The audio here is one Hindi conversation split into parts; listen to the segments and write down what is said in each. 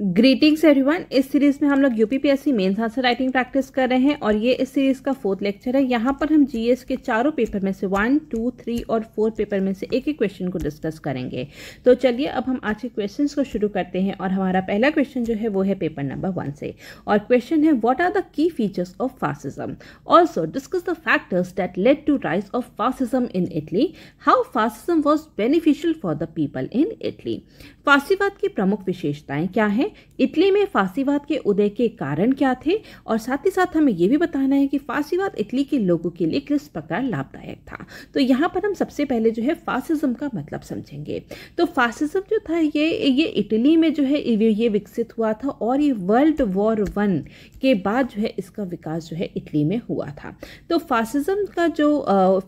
ग्रीटिंग्स एवरीवन इस सीरीज में हम लोग UPPSC mains answer writing practice कर रहे हैं और ये इस सीरीज का फोर्थ लेक्चर है यहाँ पर हम जीएस के चारों पेपर में से वन टू थ्री और फोर पेपर में से एक एक क्वेश्चन को डिस्कस करेंगे तो चलिए अब हम आज के क्वेश्चंस को शुरू करते हैं और हमारा पहला क्वेश्चन जो है वो है पेपर नंबर वन से और क्वेश्चन है what are the key features of fascism also discuss the factors that led to rise of fascism in Italy how fascism was beneficial for the people in Italy फांसीवाद की प्रमुख विशेषताएं क्या हैं इटली में फांसीवाद के उदय के कारण क्या थे और साथ ही साथ हमें ये भी बताना है कि फांसीवाद इटली के लोगों के लिए किस प्रकार लाभदायक था तो यहाँ पर हम सबसे पहले जो है फासिज्म का मतलब समझेंगे तो फासिज्म जो था ये ये इटली में जो है ये विकसित हुआ था और ये वर्ल्ड वॉर वन के बाद जो है इसका विकास जो है इटली में हुआ था तो फासिज्म का जो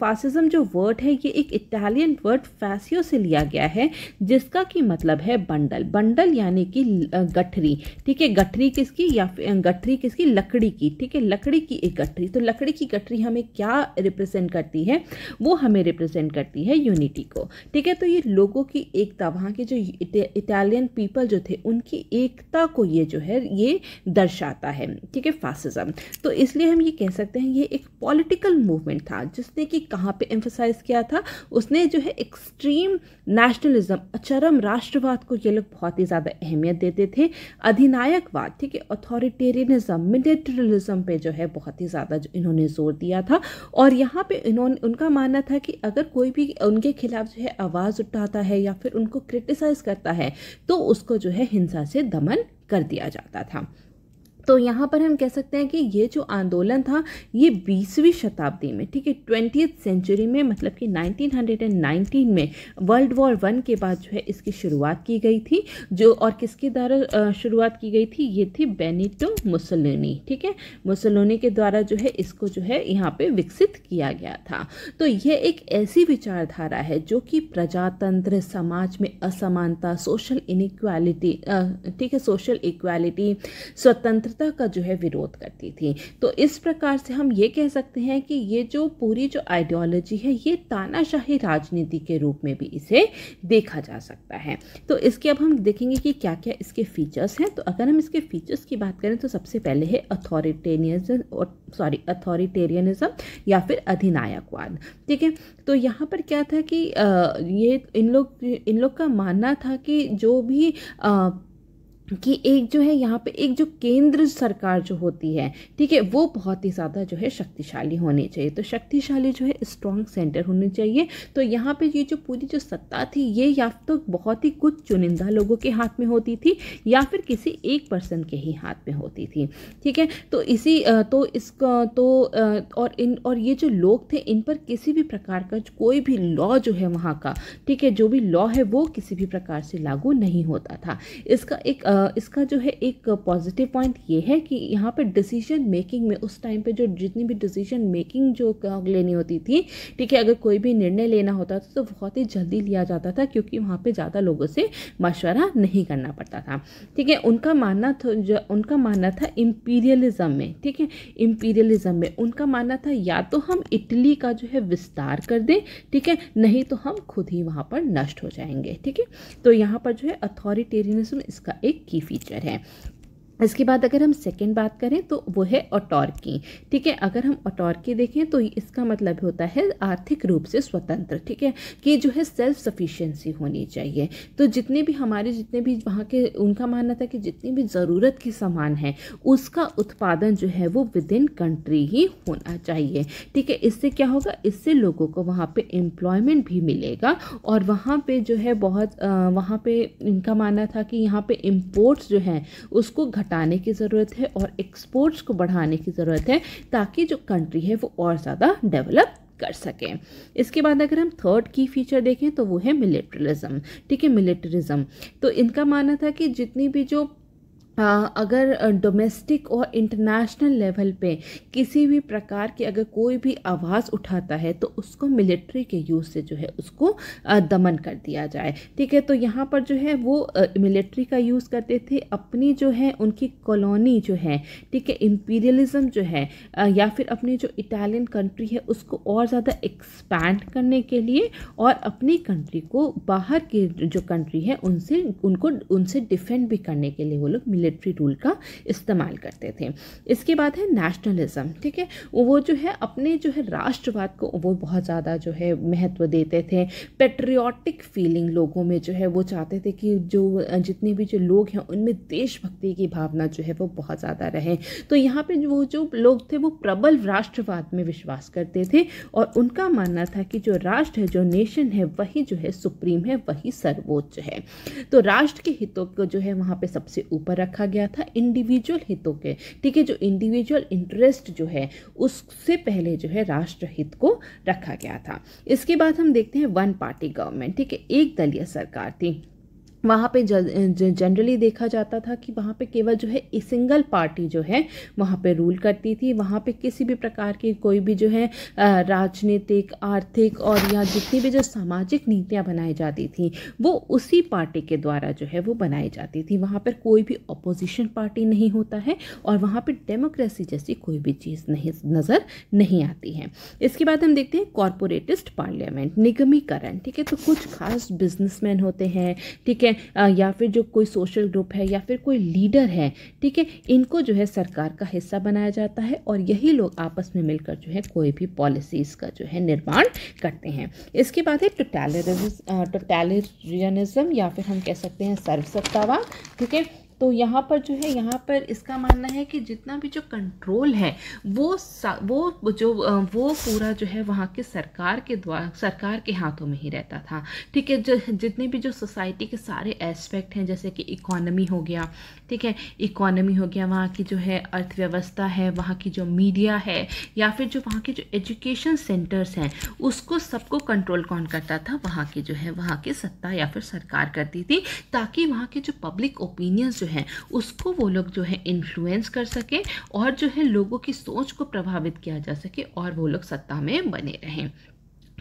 फासिज्म जो वर्ड है ये एक इटालियन वर्ड फैसियो से लिया गया है जिसका कि मतलब है है बंडल बंडल यानी कि गठरी ठीक है गठरी किसकी या गठरी किसकी लकड़ी की ठीक है लकड़ी की एक गठरी तो लकड़ी की गठरी हमें क्या रिप्रेजेंट करती है वो हमें रिप्रेजेंट करती है यूनिटी को ठीक है तो ये लोगों की एकता वहाँ के जो इटालियन पीपल जो थे उनकी एकता को ये जो है ये दर्शाता है ठीक है फासिज्म तो इसलिए हम ये कह सकते हैं ये एक पॉलिटिकल मूवमेंट था जिसने कि कहाँ पे एम्फोसाइज किया था उसने जो है एक्सट्रीम नेशनलिज्म अचरम राष्ट्रवाद अधिनायकवाद को ये लोग बहुत ही ज़्यादा अहमियत देते थे अधिनायकवाद ठीक है अथॉरिटेरियनिज्म मिलिटरलिज्म पे जो है बहुत ही ज़्यादा इन्होंने जोर दिया था और यहाँ पे इन्होंने उनका मानना था कि अगर कोई भी उनके खिलाफ जो है आवाज़ उठाता है या फिर उनको क्रिटिसाइज़ करता है तो उसको जो है हिंसा से दमन कर दिया जाता था तो यहाँ पर हम कह सकते हैं कि ये जो आंदोलन था ये बीसवीं शताब्दी में ठीक है ट्वेंटी सेंचुरी में मतलब कि 1919 में वर्ल्ड वॉर वन के बाद जो है इसकी शुरुआत की गई थी जो और किसके द्वारा शुरुआत की गई थी ये थी बेनिटो मुसलोनी ठीक है मुसलोनी के द्वारा जो है इसको जो है यहाँ पर विकसित किया गया था तो यह एक ऐसी विचारधारा है जो कि प्रजातंत्र समाज में असमानता सोशल इनिक्वालिटी ठीक है सोशल इक्वालिटी स्वतंत्रता स्वतंत्रता का जो है विरोध करती थी तो इस प्रकार से हम ये कह सकते हैं कि ये जो पूरी जो आइडियोलॉजी है ये तानाशाही राजनीति के रूप में भी इसे देखा जा सकता है तो इसके अब हम देखेंगे कि क्या क्या इसके फीचर्स हैं तो अगर हम इसके फीचर्स की बात करें तो सबसे पहले है अथॉरिटेनियजम और सॉरी अथॉरिटेरियनिज्म या फिर अधिनायकवाद ठीक है तो यहाँ पर क्या था कि ये इन लोग इन लोग का मानना था कि जो भी कि एक जो है यहाँ पे एक जो केंद्र सरकार जो होती है ठीक है वो बहुत ही ज़्यादा जो है शक्तिशाली होनी चाहिए तो शक्तिशाली जो है स्ट्रॉन्ग सेंटर होनी चाहिए तो यहाँ पे ये जो पूरी जो सत्ता थी ये या तो बहुत ही कुछ चुनिंदा लोगों के हाथ में होती थी या फिर किसी एक पर्सन के ही हाथ में होती थी ठीक है तो इसी तो इसका तो और इन और ये जो लोग थे इन पर किसी भी प्रकार का कोई भी लॉ जो है वहाँ का ठीक है जो भी लॉ है वो किसी भी प्रकार से लागू नहीं होता था इसका एक इसका जो है एक पॉजिटिव पॉइंट ये है कि यहाँ पे डिसीजन मेकिंग में उस टाइम पे जो जितनी भी डिसीजन मेकिंग जो लेनी होती थी ठीक है अगर कोई भी निर्णय लेना होता था तो बहुत ही जल्दी लिया जाता था क्योंकि वहाँ पे ज़्यादा लोगों से मशवरा नहीं करना पड़ता था ठीक है उनका मानना था उनका मानना था इम्पीरियलिज़म में ठीक है इम्पीरियलिज़म में उनका मानना था या तो हम इटली का जो है विस्तार कर दें ठीक है नहीं तो हम खुद ही वहाँ पर नष्ट हो जाएंगे ठीक है तो यहाँ पर जो है अथॉरिटेरियनिज्म इसका एक की फीचर है इसके बाद अगर हम सेकेंड बात करें तो वो है ऑटॉर्की ठीक है अगर हम ऑटॉर्की देखें तो इसका मतलब होता है आर्थिक रूप से स्वतंत्र ठीक है कि जो है सेल्फ सफिशिएंसी होनी चाहिए तो जितने भी हमारे जितने भी वहाँ के उनका मानना था कि जितनी भी ज़रूरत के सामान है उसका उत्पादन जो है वो विद इन कंट्री ही होना चाहिए ठीक है इससे क्या होगा इससे लोगों को वहाँ पर एम्प्लॉयमेंट भी मिलेगा और वहाँ पर जो है बहुत वहाँ पर इनका मानना था कि यहाँ पर इम्पोर्ट्स जो है उसको घट हटाने की ज़रूरत है और एक्सपोर्ट्स को बढ़ाने की ज़रूरत है ताकि जो कंट्री है वो और ज़्यादा डेवलप कर सकें इसके बाद अगर हम थर्ड की फीचर देखें तो वो है मिलिट्रलिज्म ठीक है मिलिट्रिज्म तो इनका मानना था कि जितनी भी जो हाँ, अगर डोमेस्टिक और इंटरनेशनल लेवल पे किसी भी प्रकार की अगर कोई भी आवाज़ उठाता है तो उसको मिलिट्री के यूज़ से जो है उसको दमन कर दिया जाए ठीक है तो यहाँ पर जो है वो मिलिट्री का यूज़ करते थे अपनी जो है उनकी कॉलोनी जो है ठीक है इम्पीरियलिज़म जो है या फिर अपनी जो इटालियन कंट्री है उसको और ज़्यादा एक्सपैंड करने के लिए और अपनी कंट्री को बाहर की जो कंट्री है उनसे उनको उनसे डिफेंड भी करने के लिए वो लोग मिलिट्री मिलिट्री रूल का इस्तेमाल करते थे इसके बाद है नेशनलिज्म ठीक है वो जो है अपने जो है राष्ट्रवाद को वो बहुत ज़्यादा जो है महत्व देते थे पेट्रियाटिक फीलिंग लोगों में जो है वो चाहते थे कि जो जितने भी जो लोग हैं उनमें देशभक्ति की भावना जो है वो बहुत ज़्यादा रहे तो यहाँ पे वो जो लोग थे वो प्रबल राष्ट्रवाद में विश्वास करते थे और उनका मानना था कि जो राष्ट्र है जो नेशन है वही जो है सुप्रीम है वही सर्वोच्च है तो राष्ट्र के हितों को जो है वहाँ पे सबसे ऊपर रखा गया था इंडिविजुअल हितों के ठीक है जो इंडिविजुअल इंटरेस्ट जो है उससे पहले जो है राष्ट्र हित को रखा गया था इसके बाद हम देखते हैं वन पार्टी गवर्नमेंट ठीक है एक दलीय सरकार थी वहाँ पे जनरली देखा जाता था कि वहाँ पे केवल जो है सिंगल पार्टी जो है वहाँ पे रूल करती थी वहाँ पे किसी भी प्रकार की कोई भी जो है राजनीतिक आर्थिक और या जितनी भी जो सामाजिक नीतियाँ बनाई जाती थी वो उसी पार्टी के द्वारा जो है वो बनाई जाती थी वहाँ पर कोई भी अपोजिशन पार्टी नहीं होता है और वहाँ पर डेमोक्रेसी जैसी कोई भी चीज़ नहीं नज़र नहीं आती है इसके बाद हम देखते हैं कॉरपोरेटिस्ट पार्लियामेंट निगमीकरण ठीक है तो कुछ खास बिजनेसमैन होते हैं ठीक है है या फिर जो कोई सोशल ग्रुप है या फिर कोई लीडर है ठीक है इनको जो है सरकार का हिस्सा बनाया जाता है और यही लोग आपस में मिलकर जो है कोई भी पॉलिसीज़ का जो है निर्माण करते हैं इसके बाद है टोटैलिज्म टोटैलिटरियनिज़म या फिर हम कह सकते हैं सर्वसत्तावाद ठीक है तो यहाँ पर जो है यहाँ पर इसका मानना है कि जितना भी जो कंट्रोल है वो वो जो वो पूरा जो है वहाँ के सरकार के द्वारा सरकार के हाथों में ही रहता था ठीक है जो जितने भी जो सोसाइटी के सारे एस्पेक्ट हैं जैसे कि इकोनॉमी हो गया ठीक है इकोनॉमी हो गया वहाँ की जो है अर्थव्यवस्था है वहाँ की जो मीडिया है या फिर जो वहाँ के जो एजुकेशन सेंटर्स हैं उसको सबको कंट्रोल कौन करता था वहाँ की जो है वहाँ की सत्ता या फिर सरकार करती थी ताकि वहाँ के जो पब्लिक ओपिनियंस जो है उसको वो लोग जो है इन्फ्लुएंस कर सके और जो है लोगों की सोच को प्रभावित किया जा सके और वो लोग सत्ता में बने रहें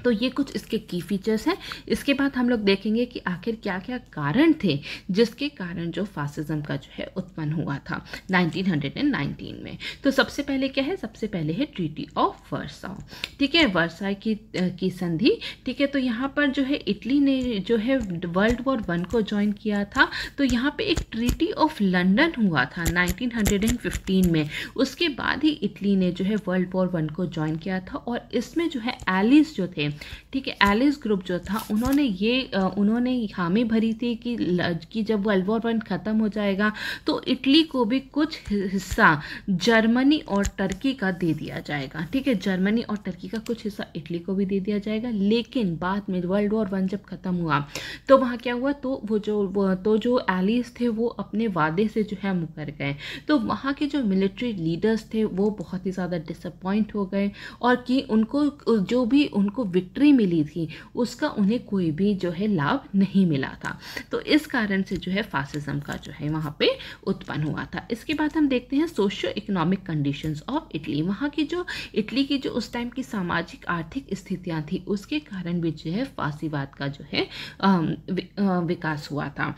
तो ये कुछ इसके की फीचर्स हैं इसके बाद हम लोग देखेंगे कि आखिर क्या क्या कारण थे जिसके कारण जो फासिज्म का जो है उत्पन्न हुआ था 1919 में तो सबसे पहले क्या है सबसे पहले है ट्रीटी ऑफ वर्सा ठीक है वर्सा की की संधि ठीक है तो यहाँ पर जो है इटली ने जो है वर्ल्ड वॉर वन को ज्वाइन किया था तो यहाँ पर एक ट्रीटी ऑफ लंडन हुआ था नाइनटीन में उसके बाद ही इटली ने जो है वर्ल्ड वॉर वन को ज्वाइन किया था और इसमें जो है एलिस जो थे ठीक है एलिस ग्रुप जो था उन्होंने ये उन्होंने हामी भरी थी कि कि जब वर्ल्ड वॉर वन ख़त्म हो जाएगा तो इटली को भी कुछ हिस्सा जर्मनी और टर्की का दे दिया जाएगा ठीक है जर्मनी और टर्की का कुछ हिस्सा इटली को भी दे दिया जाएगा लेकिन बाद में वर्ल्ड वॉर वन जब ख़त्म हुआ तो वहाँ क्या हुआ तो वो जो वो, तो जो एलिस थे वो अपने वादे से जो है मुकर गए तो वहाँ के जो मिलिट्री लीडर्स थे वो बहुत ही ज़्यादा डिसअपॉइंट हो गए और कि उनको जो भी उनको विक्ट्री मिली थी उसका उन्हें कोई भी जो है लाभ नहीं मिला था तो इस कारण से जो है फासिज्म का जो है वहाँ पे उत्पन्न हुआ था इसके बाद हम देखते हैं socio economic conditions of Italy वहाँ की जो इटली की जो उस टाइम की सामाजिक आर्थिक स्थितियाँ थी उसके कारण भी जो है फांसीवाद का जो है विकास हुआ था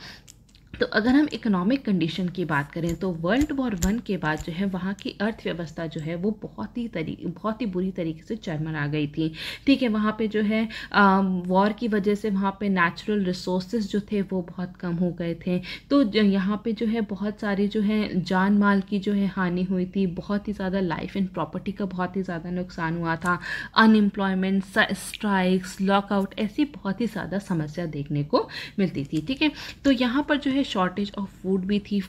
तो अगर हम इकोनॉमिक कंडीशन की बात करें तो वर्ल्ड वॉर वन के बाद जो है वहाँ की अर्थव्यवस्था जो है वो बहुत ही तरी बहुत ही बुरी तरीके से आ गई थी ठीक है वहाँ पे जो है वॉर की वजह से वहाँ पे नेचुरल रिसोर्सेज जो थे वो बहुत कम हो गए थे तो यहाँ पे जो है बहुत सारी जो है जान माल की जो है हानि हुई थी बहुत ही ज़्यादा लाइफ एंड प्रॉपर्टी का बहुत ही ज़्यादा नुकसान हुआ था अनएम्प्लॉयमेंट स्ट्राइक्स लॉकआउट ऐसी बहुत ही ज़्यादा समस्या देखने को मिलती थी ठीक है तो यहाँ पर जो है शॉर्टेज ऑफ फूड भी थी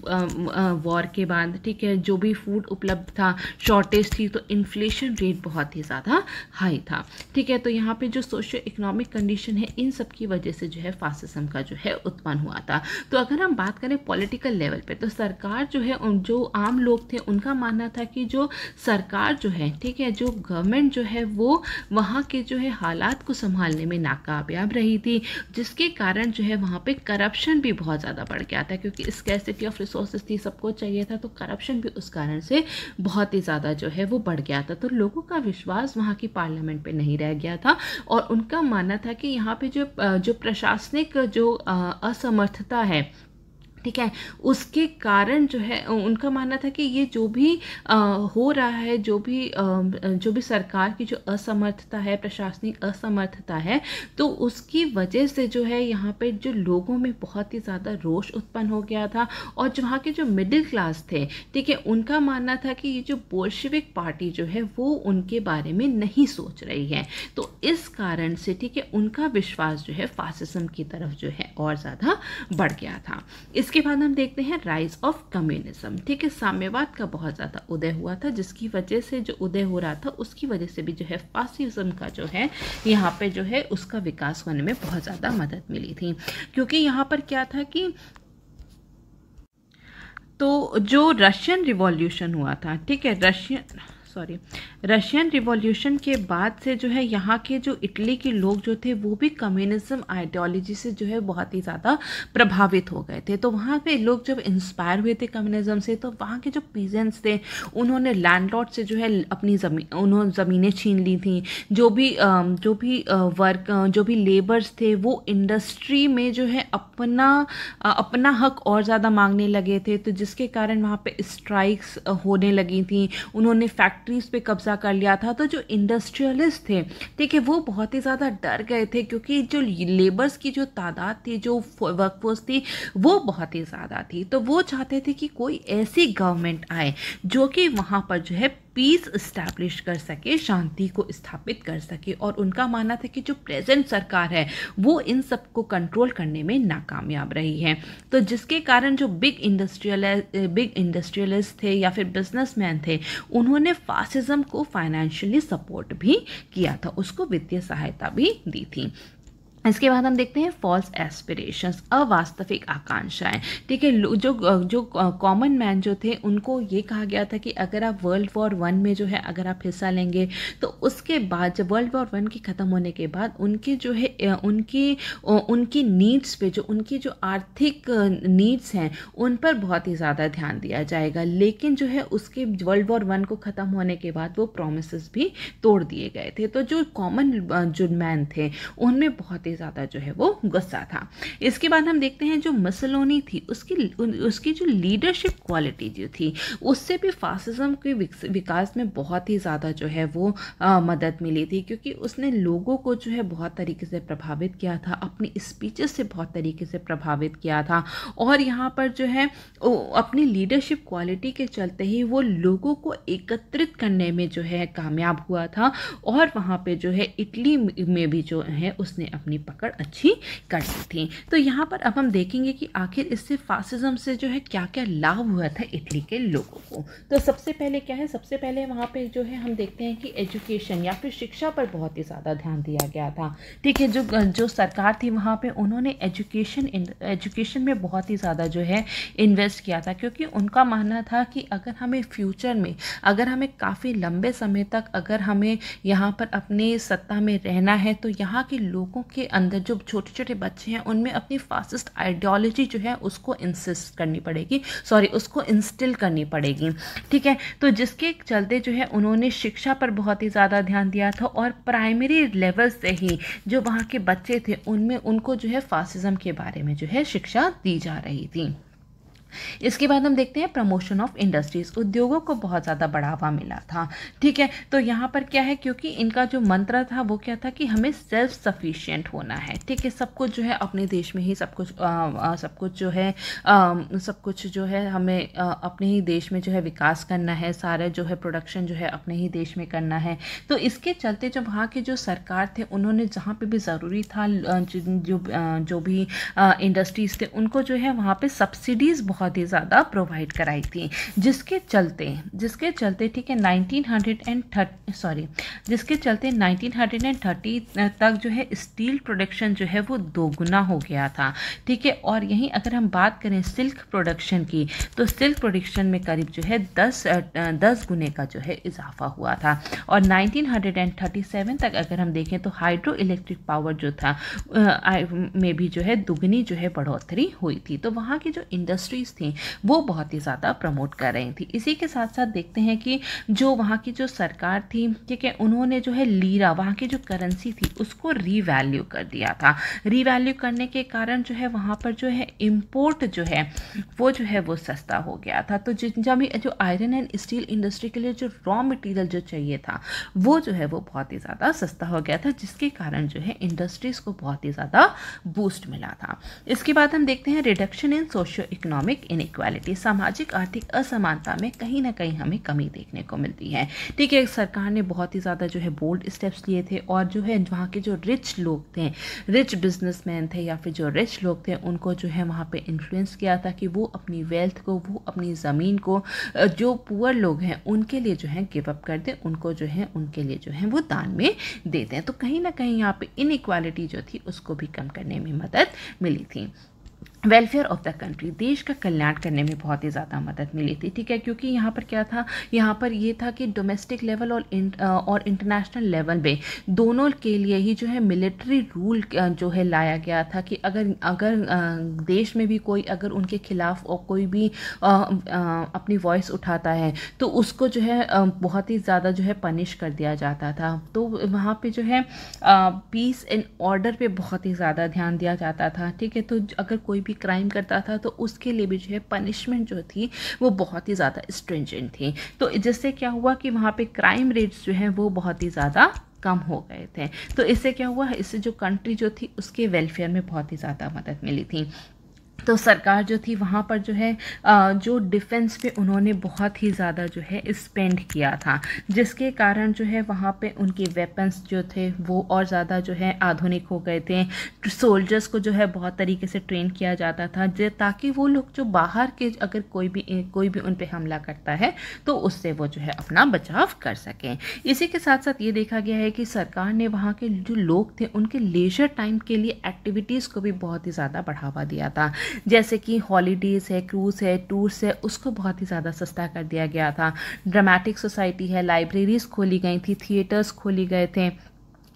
वॉर के बाद ठीक है जो भी फूड उपलब्ध था शॉर्टेज थी तो इन्फ्लेशन रेट बहुत ही ज़्यादा हाई था ठीक है तो यहाँ पे जो सोशियो इकोनॉमिक कंडीशन है इन सब की वजह से जो है फासिसम का जो है उत्पन्न हुआ था तो अगर हम बात करें पॉलिटिकल लेवल पर तो सरकार जो है जो आम लोग थे उनका मानना था कि जो सरकार जो है ठीक है जो गवर्नमेंट जो है वो वहाँ के जो है हालात को संभालने में नाकामयाब रही थी जिसके कारण जो है वहाँ पे करप्शन भी बहुत ज़्यादा बढ़ गया क्या था क्योंकि स्केसिटी ऑफ रिसोर्स थी सबको चाहिए था तो करप्शन भी उस कारण से बहुत ही ज़्यादा जो है वो बढ़ गया था तो लोगों का विश्वास वहाँ की पार्लियामेंट पे नहीं रह गया था और उनका मानना था कि यहाँ पे जो जो प्रशासनिक जो असमर्थता है ठीक है उसके कारण जो है उनका मानना था कि ये जो भी आ, हो रहा है जो भी आ, जो भी सरकार की जो असमर्थता है प्रशासनिक असमर्थता है तो उसकी वजह से जो है यहाँ पे जो लोगों में बहुत ही ज़्यादा रोष उत्पन्न हो गया था और जो वहाँ के जो मिडिल क्लास थे ठीक है उनका मानना था कि ये जो बोल्शिविक पार्टी जो है वो उनके बारे में नहीं सोच रही है तो इस कारण से ठीक है उनका विश्वास जो है फासिज्म की तरफ जो है और ज़्यादा बढ़ गया था इस इसके बाद हम देखते हैं राइज ऑफ कम्युनिज्म ठीक है साम्यवाद का बहुत ज़्यादा उदय हुआ था जिसकी वजह से जो उदय हो रहा था उसकी वजह से भी जो है फासिज्म का जो है यहाँ पे जो है उसका विकास होने में बहुत ज़्यादा मदद मिली थी क्योंकि यहाँ पर क्या था कि तो जो रशियन रिवॉल्यूशन हुआ था ठीक है रशियन सॉरी रशियन रिवॉल्यूशन के बाद से जो है यहाँ के जो इटली के लोग जो थे वो भी कम्युनिज्म आइडियोलॉजी से जो है बहुत ही ज़्यादा प्रभावित हो गए थे तो वहाँ पे लोग जब इंस्पायर हुए थे कम्युनिज्म से तो वहाँ के जो पीजेंट्स थे उन्होंने लैंडलॉर्ड से जो है अपनी ज़मीन उन्होंने ज़मीनें छीन ली थी जो भी जो भी वर्क जो भी लेबर्स थे वो इंडस्ट्री में जो है अपना अपना हक और ज़्यादा मांगने लगे थे तो जिसके कारण वहाँ पर स्ट्राइक्स होने लगी थी उन्होंने फैक्ट फैक्ट्रीज़ पे कब्ज़ा कर लिया था तो जो इंडस्ट्रियलिस्ट थे ठीक है वो बहुत ही ज़्यादा डर गए थे क्योंकि जो लेबर्स की जो तादाद थी जो वर्कफोर्स थी वो बहुत ही ज़्यादा थी तो वो चाहते थे कि कोई ऐसी गवर्नमेंट आए जो कि वहाँ पर जो है पीस इस्टेब्लिश कर सके शांति को स्थापित कर सके और उनका मानना था कि जो प्रेजेंट सरकार है वो इन सबको कंट्रोल करने में नाकामयाब रही है तो जिसके कारण जो बिग इंडस्ट्रियल बिग इंडस्ट्रियलिस्ट थे या फिर बिजनेसमैन थे उन्होंने फासिज्म को फाइनेंशियली सपोर्ट भी किया था उसको वित्तीय सहायता भी दी थी इसके बाद हम देखते हैं फॉल्स एस्पिरेशंस अवास्तविक आकांक्षाएं ठीक है जो जो कॉमन मैन जो थे उनको ये कहा गया था कि अगर आप वर्ल्ड वॉर वन में जो है अगर आप हिस्सा लेंगे तो उसके बाद जब वर्ल्ड वॉर वन के ख़त्म होने के बाद उनके जो है उनकी उनकी नीड्स पे जो उनकी जो आर्थिक नीड्स हैं उन पर बहुत ही ज़्यादा ध्यान दिया जाएगा लेकिन जो है उसके वर्ल्ड वॉर वन को ख़त्म होने के बाद वो प्रोमिस भी तोड़ दिए गए थे तो जो कॉमन जो मैन थे उनमें बहुत ही काफ़ी ज़्यादा जो है वो गुस्सा था इसके बाद हम देखते हैं जो मसलोनी थी उसकी उसकी जो लीडरशिप क्वालिटी जो थी उससे भी फासिज्म के विकास में बहुत ही ज़्यादा जो है वो आ, मदद मिली थी क्योंकि उसने लोगों को जो है बहुत तरीके से प्रभावित किया था अपनी स्पीचेस से बहुत तरीके से प्रभावित किया था और यहाँ पर जो है अपनी लीडरशिप क्वालिटी के चलते ही वो लोगों को एकत्रित करने में जो है कामयाब हुआ था और वहाँ पे जो है इटली में भी जो है उसने अपनी पकड़ अच्छी कर सकती तो यहाँ पर अब हम देखेंगे कि आखिर इससे फासिज्म से जो है क्या क्या लाभ हुआ था इटली के लोगों को तो सबसे पहले क्या है सबसे पहले वहाँ पर जो है हम देखते हैं कि एजुकेशन या फिर शिक्षा पर बहुत ही ज़्यादा ध्यान दिया गया था ठीक है जो जो सरकार थी वहाँ पर उन्होंने एजुकेशन एजुकेशन में बहुत ही ज़्यादा जो है इन्वेस्ट किया था क्योंकि उनका मानना था कि अगर हमें फ्यूचर में अगर हमें काफ़ी लंबे समय तक अगर हमें यहाँ पर अपने सत्ता में रहना है तो यहाँ के लोगों के अंदर जो छोटे छोटे बच्चे हैं उनमें अपनी फासिस्ट आइडियोलॉजी जो है उसको इंसिस्ट करनी पड़ेगी सॉरी उसको इंस्टिल करनी पड़ेगी ठीक है तो जिसके चलते जो है उन्होंने शिक्षा पर बहुत ही ज़्यादा ध्यान दिया था और प्राइमरी लेवल से ही जो वहाँ के बच्चे थे उनमें उनको जो है फासिज़म के बारे में जो है शिक्षा दी जा रही थी इसके बाद हम देखते हैं प्रमोशन ऑफ इंडस्ट्रीज़ उद्योगों को बहुत ज़्यादा बढ़ावा मिला था ठीक है तो यहाँ पर क्या है क्योंकि इनका जो मंत्र था वो क्या था कि हमें सेल्फ सफिशियंट होना है ठीक है सब कुछ जो है अपने देश में ही सब कुछ आ, आ, सब कुछ जो है आ, सब कुछ जो है हमें आ, अपने ही देश में जो है विकास करना है सारा जो है प्रोडक्शन जो है अपने ही देश में करना है तो इसके चलते जो वहाँ के जो सरकार थे उन्होंने जहाँ पर भी ज़रूरी था जो जो भी इंडस्ट्रीज़ थे उनको जो है वहाँ पर सब्सिडीज़ बहुत बहुत ही ज़्यादा प्रोवाइड कराई थी जिसके चलते जिसके चलते ठीक है nineteen hundred and thirty sorry जिसके चलते नाइनटीन हंड्रेड एंड थर्टी तक जो है स्टील प्रोडक्शन जो है वो दोगुना हो गया था ठीक है और यहीं अगर हम बात करें सिल्क प्रोडक्शन की तो सिल्क प्रोडक्शन में करीब जो है दस दस गुने का जो है इजाफा हुआ था और 1937 तक अगर हम देखें तो हाइड्रो इलेक्ट्रिक पावर जो था में भी जो है दुगनी जो है बढ़ोतरी हुई थी तो वहाँ की जो इंडस्ट्रीज थी वो बहुत ही ज़्यादा प्रमोट कर रही थी इसी के साथ साथ देखते हैं कि जो वहाँ की जो सरकार थी ठीक है उन्होंने जो है लीरा वहाँ की जो करेंसी थी उसको रीवैल्यू कर दिया था रीवैल्यू करने के कारण जो है वहाँ पर जो है इम्पोर्ट जो है वो जो है वो सस्ता हो गया था तो जब भी जो आयरन एंड स्टील इंडस्ट्री के लिए जो रॉ मटेरियल जो चाहिए था वो जो है वो बहुत ही ज़्यादा सस्ता हो गया था जिसके कारण जो है इंडस्ट्रीज़ को बहुत ही ज़्यादा बूस्ट मिला था इसके बाद हम देखते हैं reduction in socio economic economic inequality सामाजिक आर्थिक असमानता में कहीं ना कहीं हमें कमी देखने को मिलती है ठीक है सरकार ने बहुत ही ज़्यादा जो है बोल्ड स्टेप्स लिए थे और जो है वहाँ के जो रिच लोग थे रिच बिजनेसमैन थे या फिर जो रिच लोग थे उनको जो है वहाँ पे इन्फ्लुएंस किया था कि वो अपनी वेल्थ को वो अपनी ज़मीन को जो पुअर लोग हैं उनके लिए जो है गिव अप कर दें उनको जो है उनके लिए जो है वो दान में दे दें तो कहीं ना कहीं यहाँ पर इनक्वालिटी जो थी उसको भी कम करने में मदद मिली थी वेलफेयर ऑफ द कंट्री देश का कल्याण करने में बहुत ही ज़्यादा मदद मिली थी ठीक है क्योंकि यहाँ पर क्या था यहाँ पर ये था कि डोमेस्टिक लेवल और इं, और इंटरनेशनल लेवल पे दोनों के लिए ही जो है मिलिट्री रूल जो है लाया गया था कि अगर अगर देश में भी कोई अगर उनके खिलाफ और कोई भी अपनी वॉइस उठाता है तो उसको जो है बहुत ही ज़्यादा जो है पनिश कर दिया जाता था तो वहाँ पर जो है पीस एंड ऑर्डर पर बहुत ही ज़्यादा ध्यान दिया जाता था ठीक है तो अगर कोई भी भी क्राइम करता था तो उसके लिए भी जो है पनिशमेंट जो थी वो बहुत ही ज़्यादा स्ट्रेंजेंट थी तो जिससे क्या हुआ कि वहाँ पे क्राइम रेट्स जो हैं वो बहुत ही ज़्यादा कम हो गए थे तो इससे क्या हुआ इससे जो कंट्री जो थी उसके वेलफेयर में बहुत ही ज़्यादा मदद मिली थी तो सरकार जो थी वहाँ पर जो है जो डिफेंस पे उन्होंने बहुत ही ज़्यादा जो है स्पेंड किया था जिसके कारण जो है वहाँ पे उनके वेपन्स जो थे वो और ज़्यादा जो है आधुनिक हो गए थे सोल्जर्स को जो है बहुत तरीके से ट्रेन किया जाता था ताकि वो लोग जो बाहर के अगर कोई भी कोई भी उन पर हमला करता है तो उससे वो जो है अपना बचाव कर सकें इसी के साथ साथ ये देखा गया है कि सरकार ने वहाँ के जो लोग थे उनके लेजर टाइम के लिए एक्टिविटीज़ को भी बहुत ही ज़्यादा बढ़ावा दिया था जैसे कि हॉलीडेज़ है क्रूज़ है टूर्स है उसको बहुत ही ज़्यादा सस्ता कर दिया गया था ड्रामेटिक सोसाइटी है लाइब्रेरीज़ खोली गई थी थिएटर्स खोली गए थे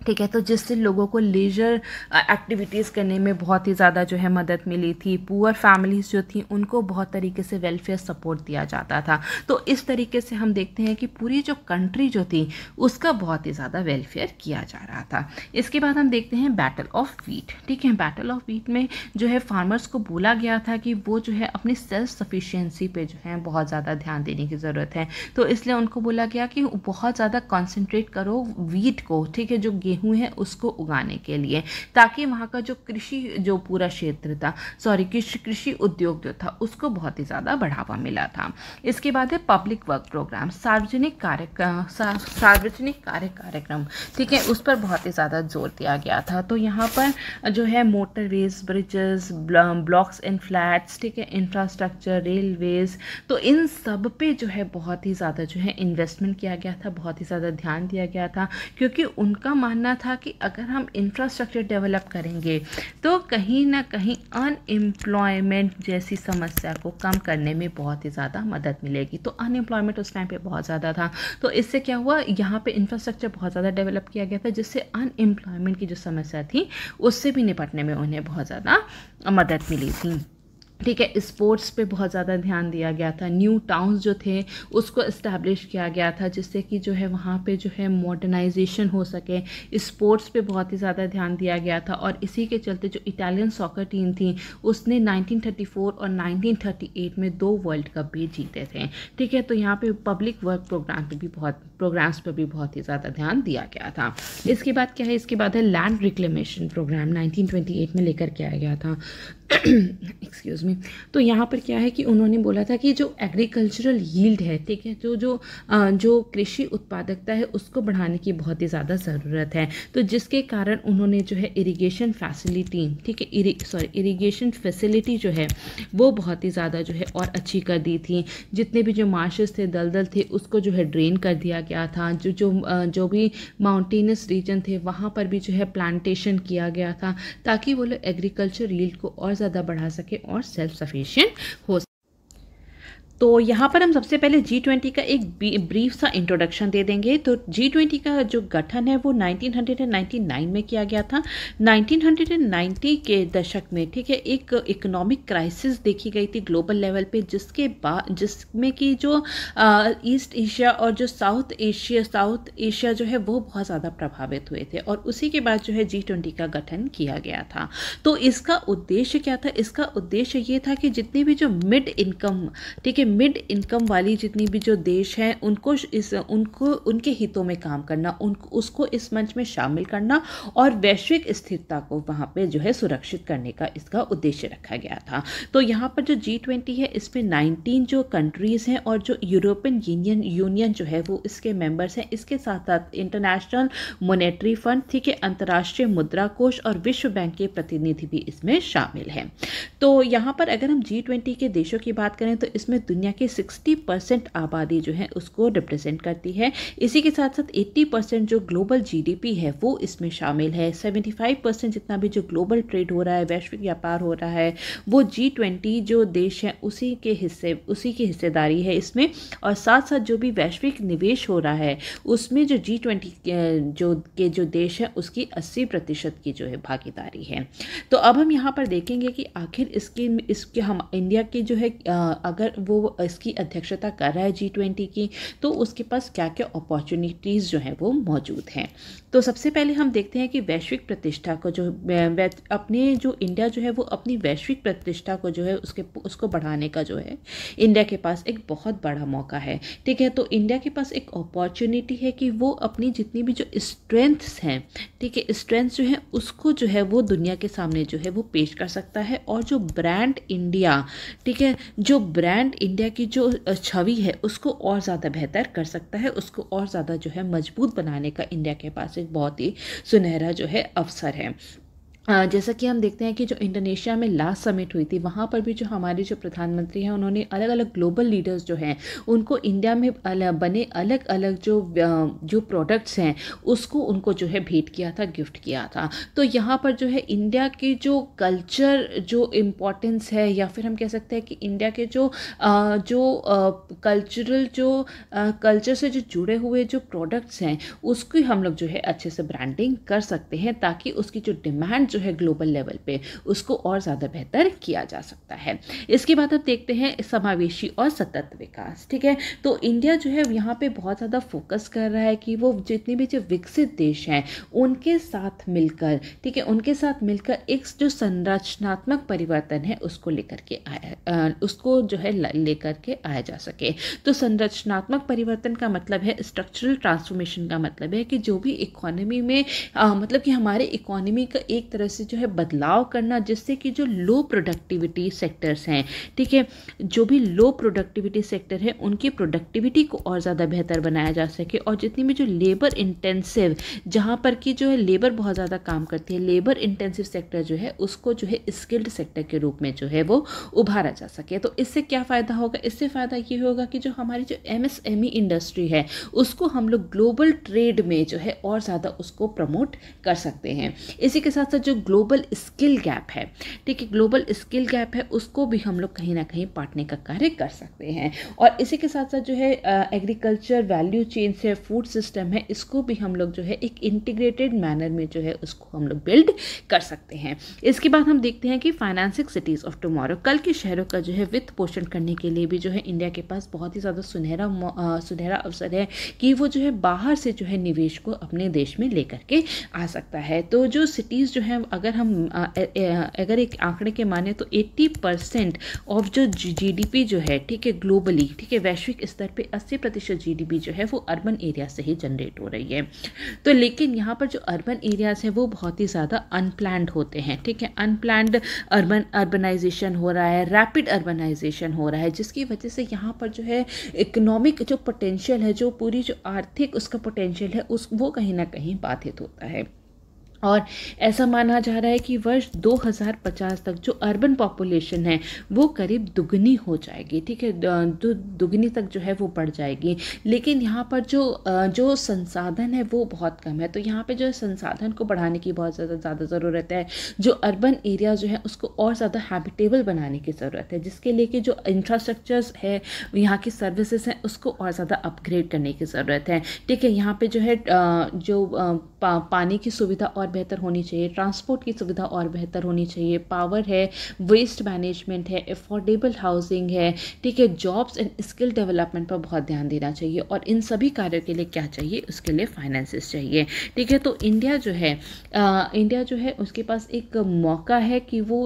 ठीक है तो जिससे लोगों को लेजर एक्टिविटीज़ करने में बहुत ही ज़्यादा जो है मदद मिली थी पुअर फैमिलीज़ जो थी उनको बहुत तरीके से वेलफेयर सपोर्ट दिया जाता था तो इस तरीके से हम देखते हैं कि पूरी जो कंट्री जो थी उसका बहुत ही ज़्यादा वेलफेयर किया जा रहा था इसके बाद हम देखते हैं बैटल ऑफ वीट ठीक है बैटल ऑफ वीट में जो है फार्मर्स को बोला गया था कि वो जो है अपनी सेल्फ सफिशियंसी पर जो है बहुत ज़्यादा ध्यान देने की ज़रूरत है तो इसलिए उनको बोला गया कि बहुत ज़्यादा कॉन्सेंट्रेट करो वीट को ठीक है जो गेहूँ गेहूँ है उसको उगाने के लिए ताकि वहाँ का जो कृषि जो पूरा क्षेत्र था सॉरी कृषि कृषि उद्योग जो था उसको बहुत ही ज़्यादा बढ़ावा मिला था इसके बाद है पब्लिक वर्क प्रोग्राम सार्वजनिक कार्य सार्वजनिक कार्य कार्यक्रम ठीक है उस पर बहुत ही ज़्यादा जोर दिया गया था तो यहाँ पर जो है motorways bridges blocks and flats ठीक है इंफ्रास्ट्रक्चर रेलवेज तो इन सब पे जो है बहुत ही ज़्यादा जो है इन्वेस्टमेंट किया गया था बहुत ही ज़्यादा ध्यान दिया गया था क्योंकि उनका मानना करना था कि अगर हम इंफ्रास्ट्रक्चर डेवलप करेंगे तो कहीं ना कहीं अनएम्प्लॉयमेंट जैसी समस्या को कम करने में बहुत ही ज़्यादा मदद मिलेगी तो अनएम्प्लॉयमेंट उस टाइम पे बहुत ज़्यादा था तो इससे क्या हुआ यहाँ पे इंफ्रास्ट्रक्चर बहुत ज़्यादा डेवलप किया गया था जिससे अनएम्प्लॉयमेंट की जो समस्या थी उससे भी निपटने में उन्हें बहुत ज़्यादा मदद मिली थी ठीक है स्पोर्ट्स पे बहुत ज़्यादा ध्यान दिया गया था न्यू टाउन्स जो थे उसको इस्टेब्लिश किया गया था जिससे कि जो है वहाँ पे जो है मॉडर्नाइजेशन हो सके स्पोर्ट्स पे बहुत ही ज़्यादा ध्यान दिया गया था और इसी के चलते जो इटालियन सॉकर टीम थी उसने 1934 और 1938 में दो वर्ल्ड कप भी जीते थे ठीक है तो यहाँ पर पब्लिक वर्क प्रोग्राम पर भी बहुत प्रोग्राम्स पर भी बहुत ही ज़्यादा ध्यान दिया गया था इसके बाद क्या है इसके बाद है लैंड रिक्लेमेशन प्रोग्राम 1928 में लेकर के आया गया था एक्सक्यूज़ मी तो यहाँ पर क्या है कि उन्होंने बोला था कि जो एग्रीकल्चरल यील्ड है ठीक है जो जो जो कृषि उत्पादकता है उसको बढ़ाने की बहुत ही ज़्यादा ज़रूरत है तो जिसके कारण उन्होंने जो है इरीगेशन फैसिलिटी ठीक है सॉरी इरीगेशन फैसिलिटी जो है वो बहुत ही ज़्यादा जो है और अच्छी कर दी थी जितने भी जो मार्शेस थे दलदल थे उसको जो है ड्रेन कर दिया गया था जो जो जो भी माउंटेनस रीजन थे वहाँ पर भी जो है प्लांटेशन किया गया था ताकि वो लोग एग्रीकल्चर यील्ड को और ज़्यादा बढ़ा सके और सेल्फ सफिशेंट हो तो यहाँ पर हम सबसे पहले जी ट्वेंटी का एक ब्रीफ सा इंट्रोडक्शन दे देंगे तो जी ट्वेंटी का जो गठन है वो 1999 में किया गया था 1990 के दशक में ठीक है एक इकोनॉमिक क्राइसिस देखी गई थी ग्लोबल लेवल पे जिसके बाद जिसमें कि जो ईस्ट एशिया और जो साउथ एशिया साउथ एशिया जो है वो बहुत ज़्यादा प्रभावित हुए थे और उसी के बाद जो है जी ट्वेंटी का गठन किया गया था तो इसका उद्देश्य क्या था इसका उद्देश्य ये था कि जितने भी जो मिड इनकम ठीक है मिड इनकम वाली जितनी भी जो देश हैं उनको इस उनको उनके हितों में काम करना उन उसको इस मंच में शामिल करना और वैश्विक स्थिरता को वहाँ पे जो है सुरक्षित करने का इसका उद्देश्य रखा गया था तो यहाँ पर जो जी ट्वेंटी है इसमें नाइनटीन जो कंट्रीज़ हैं और जो यूरोपियन यूनियन यूनियन जो है वो इसके मेंबर्स हैं इसके साथ साथ इंटरनेशनल मोनेटरी फंड ठीक है अंतर्राष्ट्रीय मुद्रा कोष और विश्व बैंक के प्रतिनिधि भी इसमें शामिल हैं तो यहाँ पर अगर हम जी ट्वेंटी के देशों की बात करें तो इसमें दुनिया की 60 परसेंट आबादी जो है उसको रिप्रेजेंट करती है इसी के साथ साथ 80 परसेंट जो ग्लोबल जीडीपी है वो इसमें शामिल है 75 परसेंट जितना भी जो ग्लोबल ट्रेड हो रहा है वैश्विक व्यापार हो रहा है वो जी ट्वेंटी जो देश है उसी के हिस्से उसी की हिस्सेदारी है इसमें और साथ साथ जो भी वैश्विक निवेश हो रहा है उसमें जो जी ट्वेंटी जो के जो देश है उसकी अस्सी प्रतिशत की जो है भागीदारी है तो अब हम यहाँ पर देखेंगे कि आखिर इसके इसके हम इंडिया के जो है अगर वो वो इसकी अध्यक्षता कर रहा है जी ट्वेंटी की तो उसके पास क्या क्या अपॉर्चुनिटीज़ जो हैं वो मौजूद हैं तो सबसे पहले हम देखते हैं कि वैश्विक प्रतिष्ठा को जो अपने जो इंडिया जो है वो अपनी वैश्विक प्रतिष्ठा को जो है उसके उसको बढ़ाने का जो है इंडिया के पास एक बहुत बड़ा मौका है ठीक है तो इंडिया के पास एक अपॉर्चुनिटी है कि वो अपनी जितनी भी जो स्ट्रेंथ्स हैं ठीक है स्ट्रेंथ्स जो है उसको जो है वो दुनिया के सामने जो है वो पेश कर सकता है और जो ब्रांड इंडिया ठीक है जो ब्रांड इंडिया इंडिया की जो छवि है उसको और ज़्यादा बेहतर कर सकता है उसको और ज़्यादा जो है मजबूत बनाने का इंडिया के पास एक बहुत ही सुनहरा जो है अवसर है जैसा कि हम देखते हैं कि जो इंडोनेशिया में लास्ट समिट हुई थी वहाँ पर भी जो हमारे जो प्रधानमंत्री हैं उन्होंने अलग अलग ग्लोबल लीडर्स जो हैं उनको इंडिया में अलग बने अलग अलग जो जो प्रोडक्ट्स हैं उसको उनको जो है भेंट किया था गिफ्ट किया था तो यहाँ पर जो है इंडिया की जो कल्चर जो इम्पोर्टेंस है या फिर हम कह सकते हैं कि इंडिया के जो जो कल्चरल जो कल्चर से जो जुड़े हुए जो प्रोडक्ट्स हैं उसकी हम लोग जो है अच्छे से ब्रांडिंग कर सकते हैं ताकि उसकी जो डिमांड जो है ग्लोबल लेवल पे उसको और ज़्यादा बेहतर किया जा सकता है इसके बाद हम देखते हैं समावेशी और सतत विकास ठीक है तो इंडिया जो है यहाँ पे बहुत ज़्यादा फोकस कर रहा है कि वो जितने भी जो विकसित देश हैं उनके साथ मिलकर ठीक है उनके साथ मिलकर एक जो संरचनात्मक परिवर्तन है उसको लेकर के आया उसको जो है लेकर के आया जा सके तो संरचनात्मक परिवर्तन का मतलब है स्ट्रक्चरल ट्रांसफॉर्मेशन का मतलब है कि जो भी इकोनॉमी में आ, मतलब कि हमारे इकोनॉमी का एक तरह तरह से जो है बदलाव करना जिससे कि जो लो प्रोडक्टिविटी सेक्टर्स हैं ठीक है जो भी लो प्रोडक्टिविटी सेक्टर है उनकी प्रोडक्टिविटी को और ज़्यादा बेहतर बनाया जा सके और जितनी भी जो लेबर इंटेंसिव जहाँ पर कि जो है लेबर बहुत ज़्यादा काम करती है लेबर इंटेंसिव सेक्टर जो है उसको जो है स्किल्ड सेक्टर के रूप में जो है वो उभारा जा सके तो इससे क्या फ़ायदा होगा इससे फ़ायदा ये होगा कि जो हमारी जो एमएसएमई इंडस्ट्री e है उसको हम लोग ग्लोबल ट्रेड में जो है और ज़्यादा उसको प्रमोट कर सकते हैं इसी के साथ साथ जो ग्लोबल स्किल गैप है ठीक है ग्लोबल स्किल गैप है उसको भी हम लोग कहीं ना कहीं पाटने का कार्य कर सकते हैं और इसी के साथ साथ जो है एग्रीकल्चर वैल्यू चेन से फूड सिस्टम है इसको भी हम लोग जो है एक इंटीग्रेटेड मैनर में जो है उसको हम लोग बिल्ड कर सकते हैं इसके बाद हम देखते हैं कि फाइनेंसिक सिटीज़ ऑफ टुमारो कल के शहरों का जो है वित्त पोषण करने के लिए भी जो है इंडिया के पास बहुत ही ज़्यादा सुनहरा सुनहरा अवसर है कि वो जो है बाहर से जो है निवेश को अपने देश में लेकर के आ सकता है तो जो सिटीज़ जो हैं अगर हम अगर एक आंकड़े के माने तो 80 परसेंट ऑफ जो जीडीपी जो है ठीक है ग्लोबली ठीक है वैश्विक स्तर पे 80 प्रतिशत जी जो है वो अर्बन एरिया से ही जनरेट हो रही है तो लेकिन यहाँ पर जो अर्बन एरियाज़ हैं वो बहुत ही ज़्यादा अनप्लान्ड होते हैं ठीक है अनप्लान्ड अर्बन अर्बनाइजेशन हो रहा है रैपिड अर्बनाइजेशन हो रहा है जिसकी वजह से यहाँ पर जो है इकोनॉमिक जो पोटेंशियल है जो पूरी जो आर्थिक उसका पोटेंशियल है उस वो कहीं ना कहीं बाधित होता है और ऐसा माना जा रहा है कि वर्ष 2050 तक जो अर्बन पॉपुलेशन है वो करीब दुगनी हो जाएगी ठीक है दु, दुगनी तक जो है वो बढ़ जाएगी लेकिन यहाँ पर जो जो संसाधन है वो बहुत कम है तो यहाँ पे जो संसाधन को बढ़ाने की बहुत ज़्यादा ज़्यादा ज़रूरत है जो अर्बन एरिया जो है उसको और ज़्यादा हैबिटेबल बनाने की ज़रूरत है जिसके लिए कि जो इंफ्रास्ट्रक्चर्स है यहाँ की सर्विसेज हैं उसको और ज़्यादा अपग्रेड करने की ज़रूरत है ठीक है यहाँ पर जो है जो पा, पानी की सुविधा और बेहतर होनी चाहिए ट्रांसपोर्ट की सुविधा और बेहतर होनी चाहिए पावर है वेस्ट मैनेजमेंट है अफोर्डेबल हाउसिंग है ठीक है जॉब्स एंड स्किल डेवलपमेंट पर बहुत ध्यान देना चाहिए और इन सभी कार्यों के लिए क्या चाहिए उसके लिए फाइनेंसिस चाहिए ठीक है तो इंडिया जो है आ, इंडिया जो है उसके पास एक मौका है कि वो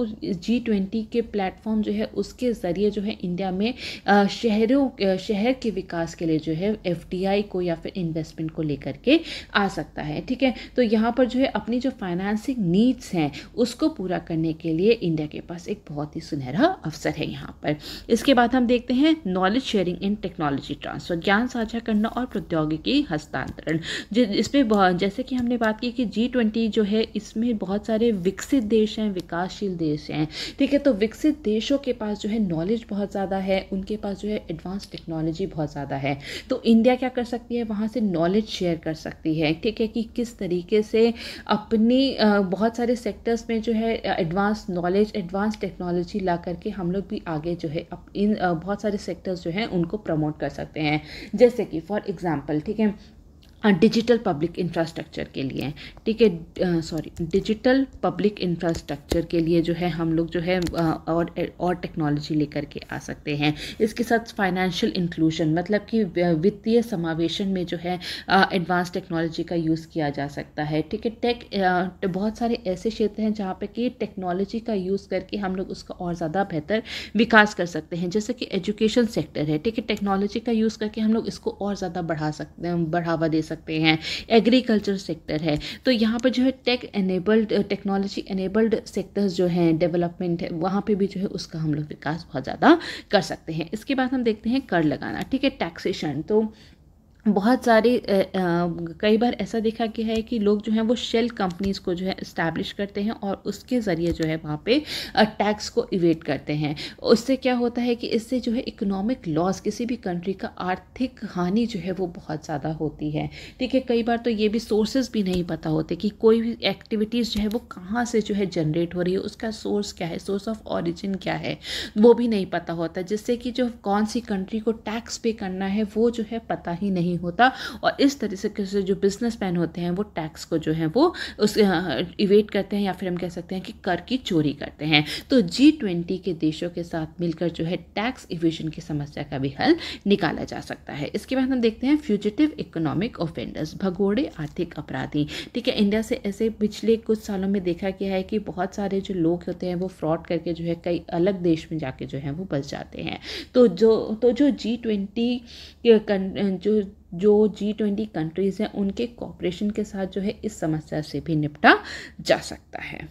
जी ट्वेंटी के प्लेटफॉर्म जो है उसके ज़रिए जो है इंडिया में शहरों शहर के विकास के लिए जो है एफ को या फिर इन्वेस्टमेंट को लेकर के आ सकता है ठीक है तो यहाँ पर जो है अपने अपनी जो फाइनेंसिंग नीड्स हैं उसको पूरा करने के लिए इंडिया के पास एक बहुत ही सुनहरा अवसर है यहाँ पर इसके बाद हम देखते हैं knowledge sharing in technology transfer ज्ञान साझा करना और प्रौद्योगिकी हस्तांतरण इसमें जैसे कि हमने बात की कि जी ट्वेंटी जो है इसमें बहुत सारे विकसित देश हैं विकासशील देश हैं ठीक है तो विकसित देशों के पास जो है नॉलेज बहुत ज़्यादा है उनके पास जो है एडवांस टेक्नोलॉजी बहुत ज़्यादा है तो इंडिया क्या कर सकती है वहाँ से नॉलेज शेयर कर सकती है ठीक है कि किस तरीके से अपने बहुत सारे सेक्टर्स में जो है एडवांस नॉलेज एडवांस टेक्नोलॉजी ला करके हम लोग भी आगे जो है इन बहुत सारे सेक्टर्स जो हैं उनको प्रमोट कर सकते हैं जैसे कि फॉर एग्ज़ाम्पल ठीक है डिजिटल पब्लिक इंफ्रास्ट्रक्चर के लिए ठीक है सॉरी डिजिटल पब्लिक इंफ्रास्ट्रक्चर के लिए जो है हम लोग जो है और और टेक्नोलॉजी लेकर के आ सकते हैं इसके साथ फाइनेंशियल इंक्लूजन मतलब कि वित्तीय समावेशन में जो है एडवांस टेक्नोलॉजी का यूज़ किया जा सकता है ठीक है टेक तो बहुत सारे ऐसे क्षेत्र हैं जहाँ पर कि टेक्नोलॉजी का यूज़ करके हम लोग उसका और ज़्यादा बेहतर विकास कर सकते हैं जैसे कि एजुकेशन सेक्टर है ठीक है टेक्नोलॉजी का यूज़ करके हम लोग इसको और ज़्यादा बढ़ा सकते हैं बढ़ावा दे सकते सकते हैं एग्रीकल्चर सेक्टर है तो यहाँ पर जो है tech enabled technology enabled sectors जो हैं डेवलपमेंट है वहाँ पर भी जो है उसका हम लोग विकास बहुत ज़्यादा कर सकते हैं इसके बाद हम देखते हैं कर लगाना ठीक है टैक्सेशन तो बहुत सारे कई बार ऐसा देखा गया है कि लोग जो हैं वो शेल कंपनीज़ को जो है इस्टेब्लिश करते हैं और उसके ज़रिए जो है वहाँ पे टैक्स को इवेट करते हैं उससे क्या होता है कि इससे जो है इकोनॉमिक लॉस किसी भी कंट्री का आर्थिक हानि जो है वो बहुत ज़्यादा होती है ठीक है कई बार तो ये भी सोर्सेज भी नहीं पता होते कि कोई भी एक्टिविटीज़ जो है वो कहाँ से जो है जनरेट हो रही है उसका सोर्स क्या है सोर्स ऑफ ऑरिजिन क्या है वो भी नहीं पता होता जिससे कि जो कौन सी कंट्री को टैक्स पे करना है वो जो है पता ही नहीं नहीं होता और इस तरीके से जो बिजनेस मैन होते हैं वो टैक्स को जो है वो उस इवेट करते हैं या फिर हम कह सकते हैं कि कर की चोरी करते हैं तो जी ट्वेंटी के देशों के साथ मिलकर जो है टैक्स इवेशन की समस्या का भी हल निकाला जा सकता है इसके बाद हम देखते हैं फ्यूजिटिव इकोनॉमिक ऑफेंडर्स भगोड़े आर्थिक अपराधी ठीक है इंडिया से ऐसे पिछले कुछ सालों में देखा गया है कि बहुत सारे जो लोग होते हैं वो फ्रॉड करके जो है कई अलग देश में जाके जो है वो बस जाते हैं तो जो तो जो जी ट्वेंटी जो जो जी ट्वेंटी कंट्रीज़ हैं उनके कॉपरेशन के साथ जो है इस समस्या से भी निपटा जा सकता है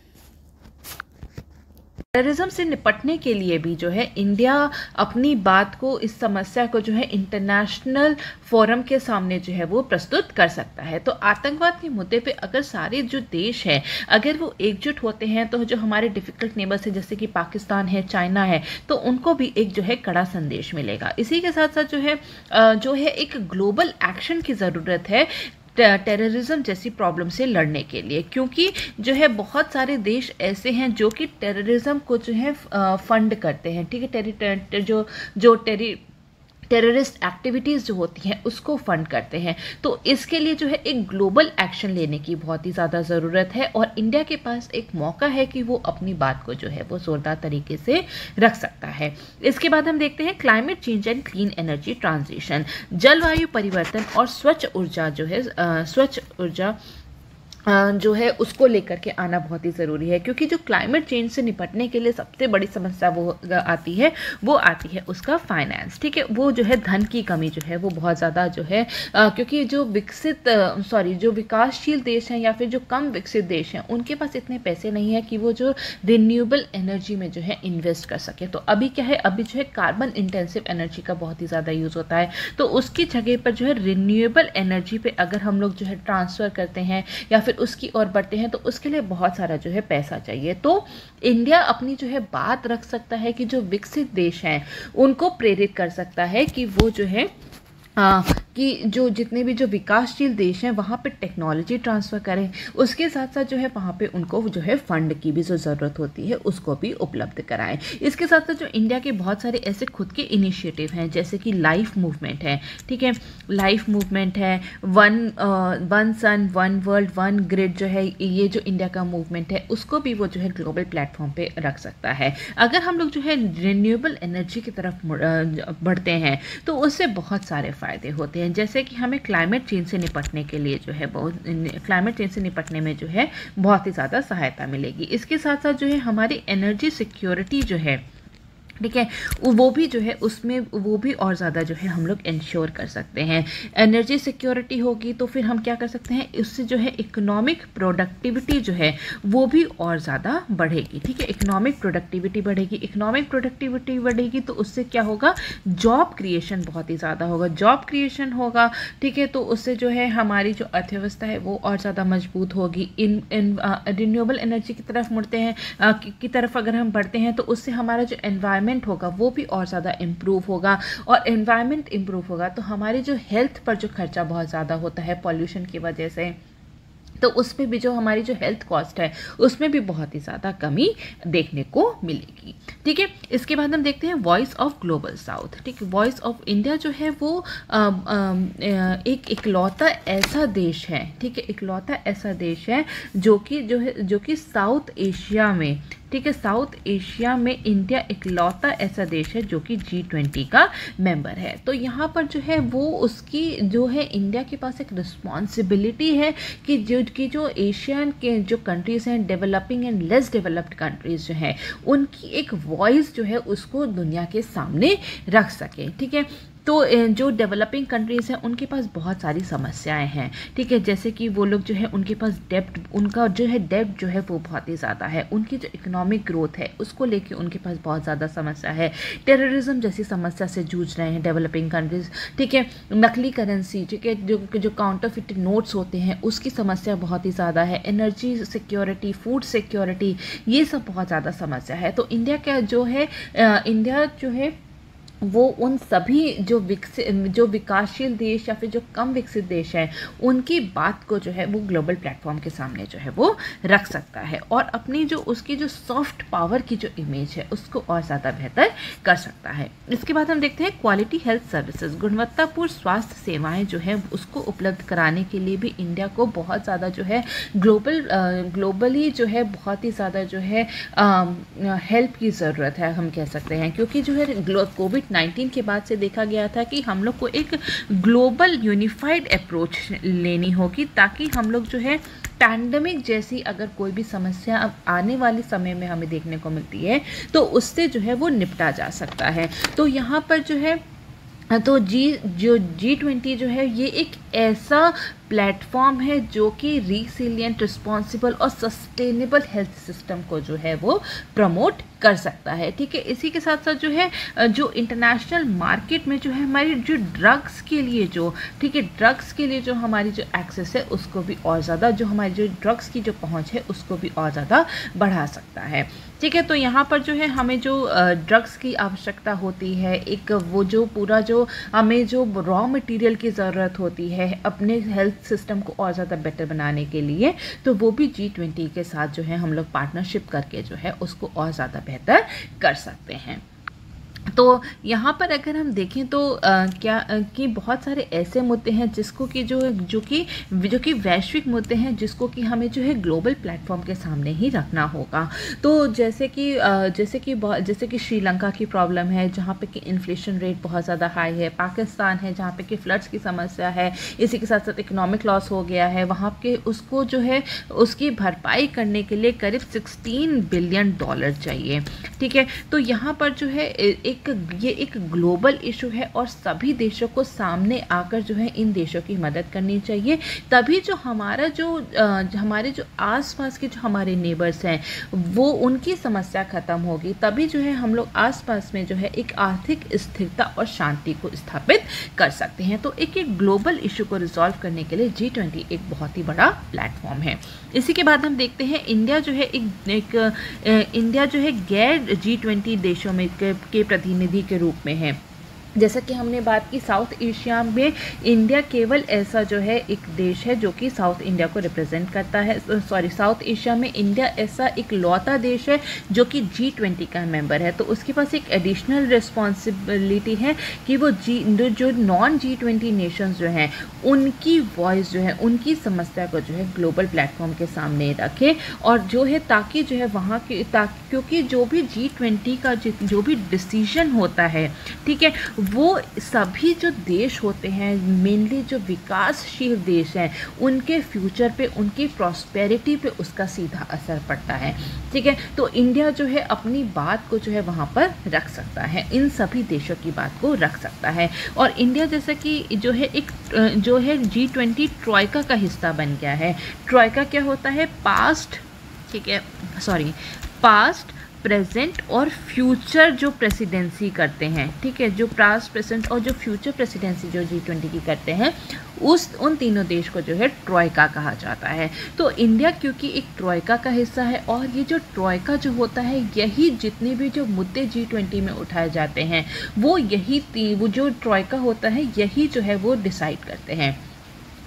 टेररिज्म से निपटने के लिए भी जो है इंडिया अपनी बात को इस समस्या को जो है इंटरनेशनल फोरम के सामने जो है वो प्रस्तुत कर सकता है तो आतंकवाद के मुद्दे पे अगर सारे जो देश हैं अगर वो एकजुट होते हैं तो जो हमारे डिफ़िकल्ट नेबर्स हैं जैसे कि पाकिस्तान है चाइना है तो उनको भी एक जो है कड़ा संदेश मिलेगा इसी के साथ साथ जो है जो है एक ग्लोबल एक्शन की ज़रूरत है टेररिज्म जैसी प्रॉब्लम से लड़ने के लिए क्योंकि जो है बहुत सारे देश ऐसे हैं जो कि टेररिज्म को जो है फंड करते हैं ठीक है टेरी जो जो टेरी टेररिस्ट एक्टिविटीज़ जो होती हैं उसको फंड करते हैं तो इसके लिए जो है एक ग्लोबल एक्शन लेने की बहुत ही ज़्यादा ज़रूरत है और इंडिया के पास एक मौका है कि वो अपनी बात को जो है वो ज़ोरदार तरीके से रख सकता है इसके बाद हम देखते हैं climate change and clean energy transition जलवायु परिवर्तन और स्वच्छ ऊर्जा जो है स्वच्छ ऊर्जा जो है उसको लेकर के आना बहुत ही ज़रूरी है क्योंकि जो क्लाइमेट चेंज से निपटने के लिए सबसे बड़ी समस्या वो आती है वो आती है उसका फाइनेंस ठीक है वो जो है धन की कमी जो है वो बहुत ज़्यादा जो है क्योंकि जो विकसित सॉरी जो विकासशील देश हैं या फिर जो कम विकसित देश हैं उनके पास इतने पैसे नहीं है कि वो जो रिन्यूएबल एनर्जी में जो है इन्वेस्ट कर सके तो अभी क्या है अभी जो है कार्बन इंटेंसिव एनर्जी का बहुत ही ज़्यादा यूज़ होता है तो उसकी जगह पर जो है रिन्यूएबल एनर्जी पर अगर हम लोग जो है ट्रांसफ़र करते हैं या फिर फिर उसकी ओर बढ़ते हैं तो उसके लिए बहुत सारा जो है पैसा चाहिए तो इंडिया अपनी जो है बात रख सकता है कि जो विकसित देश हैं उनको प्रेरित कर सकता है कि वो जो है आ, कि जो जितने भी जो विकासशील देश हैं वहाँ पर टेक्नोलॉजी ट्रांसफ़र करें उसके साथ साथ जो है वहाँ पर उनको जो है फ़ंड की भी जो ज़रूरत होती है उसको भी उपलब्ध कराएं इसके साथ साथ जो इंडिया के बहुत सारे ऐसे खुद के इनिशिएटिव हैं जैसे कि लाइफ मूवमेंट है ठीक है लाइफ मूवमेंट है one one sun one world one grid जो है ये जो इंडिया का मूवमेंट है उसको भी वो जो है ग्लोबल प्लेटफॉर्म पर रख सकता है अगर हम लोग जो है रिन्यूएबल एनर्जी की तरफ बढ़ते हैं तो उससे बहुत सारे फ़ायदे होते हैं जैसे कि हमें क्लाइमेट चेंज से निपटने के लिए जो है बहुत क्लाइमेट चेंज से निपटने में जो है बहुत ही ज़्यादा सहायता मिलेगी इसके साथ साथ जो है हमारी एनर्जी सिक्योरिटी जो है ठीक है वो भी जो है उसमें वो भी और ज़्यादा जो है हम लोग इंश्योर कर सकते हैं एनर्जी सिक्योरिटी होगी तो फिर हम क्या कर सकते हैं उससे जो है इकोनॉमिक प्रोडक्टिविटी जो है वो भी और ज़्यादा बढ़ेगी ठीक है इकोनॉमिक प्रोडक्टिविटी बढ़ेगी इकोनॉमिक प्रोडक्टिविटी बढ़ेगी तो उससे क्या होगा जॉब क्रिएशन बहुत ही ज़्यादा होगा जॉब क्रिएशन होगा ठीक है तो उससे जो है हमारी जो अर्थव्यवस्था है वो और ज़्यादा मजबूत होगी इन इन रिन्यूएबल एनर्जी की तरफ मुड़ते हैं की तरफ अगर हम बढ़ते हैं तो उससे हमारा जो एनवायरमेंट इन्वायरमेंट होगा वो भी और ज़्यादा इम्प्रूव होगा और इन्वायरमेंट इम्प्रूव होगा तो हमारी जो हेल्थ पर जो खर्चा बहुत ज़्यादा होता है पॉल्यूशन की वजह से तो उसमें भी जो हमारी जो हेल्थ कॉस्ट है उसमें भी बहुत ही ज़्यादा कमी देखने को मिलेगी ठीक है इसके बाद हम देखते हैं वॉइस ऑफ ग्लोबल साउथ ठीक है वॉइस ऑफ इंडिया जो है वो आ, आ, एक इकलौता ऐसा देश है ठीक है इकलौता ऐसा देश है जो कि जो है जो कि साउथ एशिया में ठीक है साउथ एशिया में इंडिया इकलौता ऐसा देश है जो कि जी ट्वेंटी का मेंबर है तो यहाँ पर जो है वो उसकी जो है इंडिया के पास एक रिस्पॉन्सिबिलिटी है कि जो कि जो एशियन के जो कंट्रीज़ हैं developing and less developed countries जो हैं उनकी एक वॉइस जो है उसको दुनिया के सामने रख सकें ठीक है तो जो डेवलपिंग कंट्रीज़ हैं उनके पास बहुत सारी समस्याएं हैं ठीक है जैसे कि वो लोग जो है उनके पास डेप्ट उनका जो है डेप्ट जो है वो बहुत ही ज़्यादा है उनकी जो इकोनॉमिक ग्रोथ है उसको लेके उनके पास बहुत ज़्यादा समस्या है टेररिज्म जैसी समस्या से जूझ रहे हैं डेवलपिंग कंट्रीज़ ठीक है नकली करेंसी ठीक है जो जो काउंटर नोट्स होते हैं उसकी समस्या बहुत ही ज़्यादा है एनर्जी सिक्योरिटी फूड सिक्योरिटी ये सब बहुत ज़्यादा समस्या है तो इंडिया का जो है इंडिया जो है वो उन सभी जो विकसित जो विकासशील देश या फिर जो कम विकसित देश हैं उनकी बात को जो है वो ग्लोबल प्लेटफॉर्म के सामने जो है वो रख सकता है और अपनी जो उसकी जो सॉफ्ट पावर की जो इमेज है उसको और ज़्यादा बेहतर कर सकता है इसके बाद हम देखते हैं क्वालिटी हेल्थ सर्विसेज गुणवत्तापूर्ण स्वास्थ्य सेवाएँ जो है उसको उपलब्ध कराने के लिए भी इंडिया को बहुत ज़्यादा जो है ग्लोबल ग्लोबली जो है बहुत ही ज़्यादा जो है हेल्प की ज़रूरत है हम कह सकते हैं क्योंकि जो है कोविड 19 के बाद से देखा गया था कि हम लोग को एक ग्लोबल यूनिफाइड अप्रोच लेनी होगी ताकि हम लोग जो है पैंडमिक जैसी अगर कोई भी समस्या अब आने वाले समय में हमें देखने को मिलती है तो उससे जो है वो निपटा जा सकता है तो यहाँ पर जो है हाँ, तो जी जो जी ट्वेंटी जो है ये एक ऐसा प्लेटफॉर्म है जो कि रिसिलियंट रिस्पॉन्सिबल और सस्टेनेबल हेल्थ सिस्टम को जो है वो प्रमोट कर सकता है ठीक है इसी के साथ साथ जो है जो इंटरनेशनल मार्केट में जो है हमारी जो ड्रग्स के लिए जो ठीक है ड्रग्स के लिए जो हमारी जो एक्सेस है उसको भी और ज़्यादा जो हमारी जो ड्रग्स की जो पहुँच है उसको भी और ज़्यादा बढ़ा सकता है ठीक है तो यहाँ पर जो है हमें जो ड्रग्स की आवश्यकता होती है एक वो जो पूरा जो हमें जो रॉ मटेरियल की ज़रूरत होती है अपने हेल्थ सिस्टम को और ज़्यादा बेटर बनाने के लिए तो वो भी जी ट्वेंटी के साथ जो है हम लोग पार्टनरशिप करके जो है उसको और ज़्यादा बेहतर कर सकते हैं तो यहाँ पर अगर हम देखें तो आ, क्या कि बहुत सारे ऐसे मुद्दे हैं जिसको कि जो जो कि जो कि वैश्विक मुद्दे हैं जिसको कि हमें जो है ग्लोबल प्लेटफॉर्म के सामने ही रखना होगा तो जैसे कि आ, जैसे कि जैसे कि श्रीलंका की प्रॉब्लम है जहाँ पे कि इन्फ्लेशन रेट बहुत ज़्यादा हाई है पाकिस्तान है जहाँ पे कि फ्लड्स की समस्या है इसी के साथ साथ इकनॉमिक लॉस हो गया है वहाँ के उसको जो है उसकी भरपाई करने के लिए करीब सिक्सटीन बिलियन डॉलर चाहिए ठीक है तो यहाँ पर जो है एक ये एक ग्लोबल इशू है और सभी देशों को सामने आकर जो है इन देशों की मदद करनी चाहिए तभी जो हमारा जो हमारे जो आसपास के जो हमारे नेबर्स हैं वो उनकी समस्या ख़त्म होगी तभी जो है हम लोग आसपास में जो है एक आर्थिक स्थिरता और शांति को स्थापित कर सकते हैं तो एक एक ग्लोबल इशू को रिजॉल्व करने के लिए जी ट्वेंटी एक बहुत ही बड़ा प्लेटफॉर्म है इसी के बाद हम देखते हैं इंडिया जो है एक, एक, एक इंडिया जो है गैर जी ट्वेंटी देशों में के, के प्रतिनिधि के रूप में हैं जैसा कि हमने बात की साउथ एशिया में इंडिया केवल ऐसा जो है एक देश है जो कि साउथ इंडिया को रिप्रेजेंट करता है सॉरी साउथ एशिया में इंडिया ऐसा एक लौता देश है जो कि जी ट्वेंटी का मेंबर है तो उसके पास एक एडिशनल रिस्पॉन्सिबिलिटी है कि वो जी जो नॉन जी ट्वेंटी नेशन जो हैं उनकी वॉइस जो है उनकी समस्या को जो है ग्लोबल प्लेटफॉर्म के सामने रखे और जो है ताकि जो है वहाँ के क्योंकि जो भी जी ट्वेंटी का जो भी डिसीजन होता है ठीक है वो सभी जो देश होते हैं मेनली जो विकासशील देश हैं उनके फ्यूचर पे उनकी प्रॉस्पेरिटी पे उसका सीधा असर पड़ता है ठीक है तो इंडिया जो है अपनी बात को जो है वहाँ पर रख सकता है इन सभी देशों की बात को रख सकता है और इंडिया जैसा कि जो है एक जो है जी ट्वेंटी ट्रॉयका का हिस्सा बन गया है ट्रॉयका क्या होता है पास्ट ठीक है सॉरी पास्ट प्रेजेंट और फ्यूचर जो प्रेसिडेंसी करते हैं ठीक है जो पास्ट प्रेजेंट और जो फ्यूचर प्रेसिडेंसी जो जी ट्वेंटी की करते हैं उस उन तीनों देश को जो है ट्रॉयका कहा जाता है तो इंडिया क्योंकि एक ट्रॉयका का हिस्सा है और ये जो ट्रॉयका जो होता है यही जितने भी जो मुद्दे जी ट्वेंटी में उठाए जाते हैं वो यही वो जो ट्रॉयका होता है यही जो है वो डिसाइड करते हैं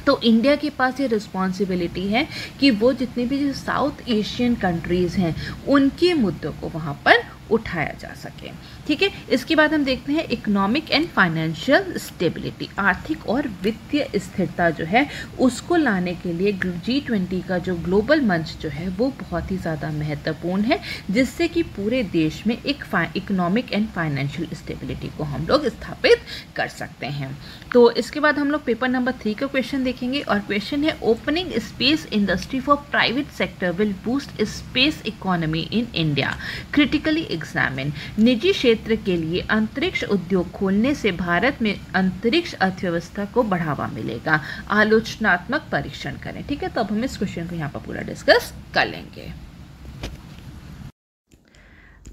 तो इंडिया के पास ये रिस्पॉन्सिबिलिटी है कि वो जितने भी साउथ एशियन कंट्रीज़ हैं उनके मुद्दों को वहाँ पर उठाया जा सके ठीक है इसके बाद हम देखते हैं इकोनॉमिक एंड फाइनेंशियल स्टेबिलिटी आर्थिक और वित्तीय स्थिरता जो है उसको लाने के लिए जी ट्वेंटी का जो ग्लोबल मंच जो है वो बहुत ही ज़्यादा महत्वपूर्ण है जिससे कि पूरे देश में एक इकोनॉमिक एंड फाइनेंशियल स्टेबिलिटी को हम लोग स्थापित कर सकते हैं तो इसके बाद हम लोग पेपर नंबर थ्री का क्वेश्चन देखेंगे और क्वेश्चन है opening space industry for private sector will boost space economy in India critically examine निजी क्षेत्र क्षेत्र के लिए अंतरिक्ष उद्योग खोलने से भारत में अंतरिक्ष अर्थव्यवस्था को बढ़ावा मिलेगा आलोचनात्मक परीक्षण करें ठीक है तो अब हम इस क्वेश्चन को यहाँ पर पूरा डिस्कस कर लेंगे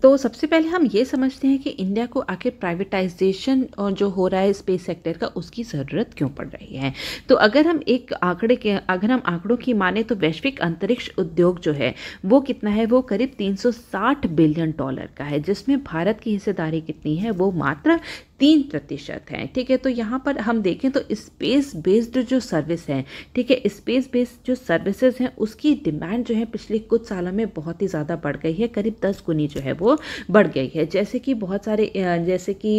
तो सबसे पहले हम ये समझते हैं कि इंडिया को आखिर प्राइवेटाइजेशन और जो हो रहा है स्पेस सेक्टर का उसकी ज़रूरत क्यों पड़ रही है तो अगर हम एक आंकड़े के अगर हम आंकड़ों की माने तो वैश्विक अंतरिक्ष उद्योग जो है वो कितना है वो करीब 360 बिलियन डॉलर का है जिसमें भारत की हिस्सेदारी कितनी है वो मात्र तीन प्रतिशत है ठीक है तो यहाँ पर हम देखें तो स्पेस बेस्ड जो सर्विस है ठीक है स्पेस बेस्ड जो सर्विसेज हैं उसकी डिमांड जो है पिछले कुछ सालों में बहुत ही ज़्यादा बढ़ गई है करीब दस गुनी जो है वो बढ़ गई है जैसे कि बहुत सारे जैसे कि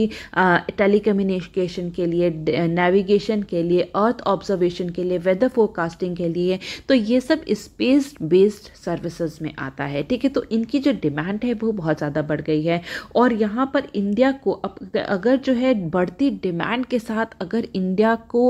टेली कम्युनिकेशन के लिए नेविगेशन के लिए अर्थ ऑब्जर्वेशन के लिए वेदर फोरकास्टिंग के लिए तो ये सब स्पेस बेस्ड सर्विसेज में आता है ठीक है तो इनकी जो डिमांड है वो बहुत ज़्यादा बढ़ गई है और यहाँ पर इंडिया को अगर जो जो है बढ़ती डिमांड के साथ अगर इंडिया को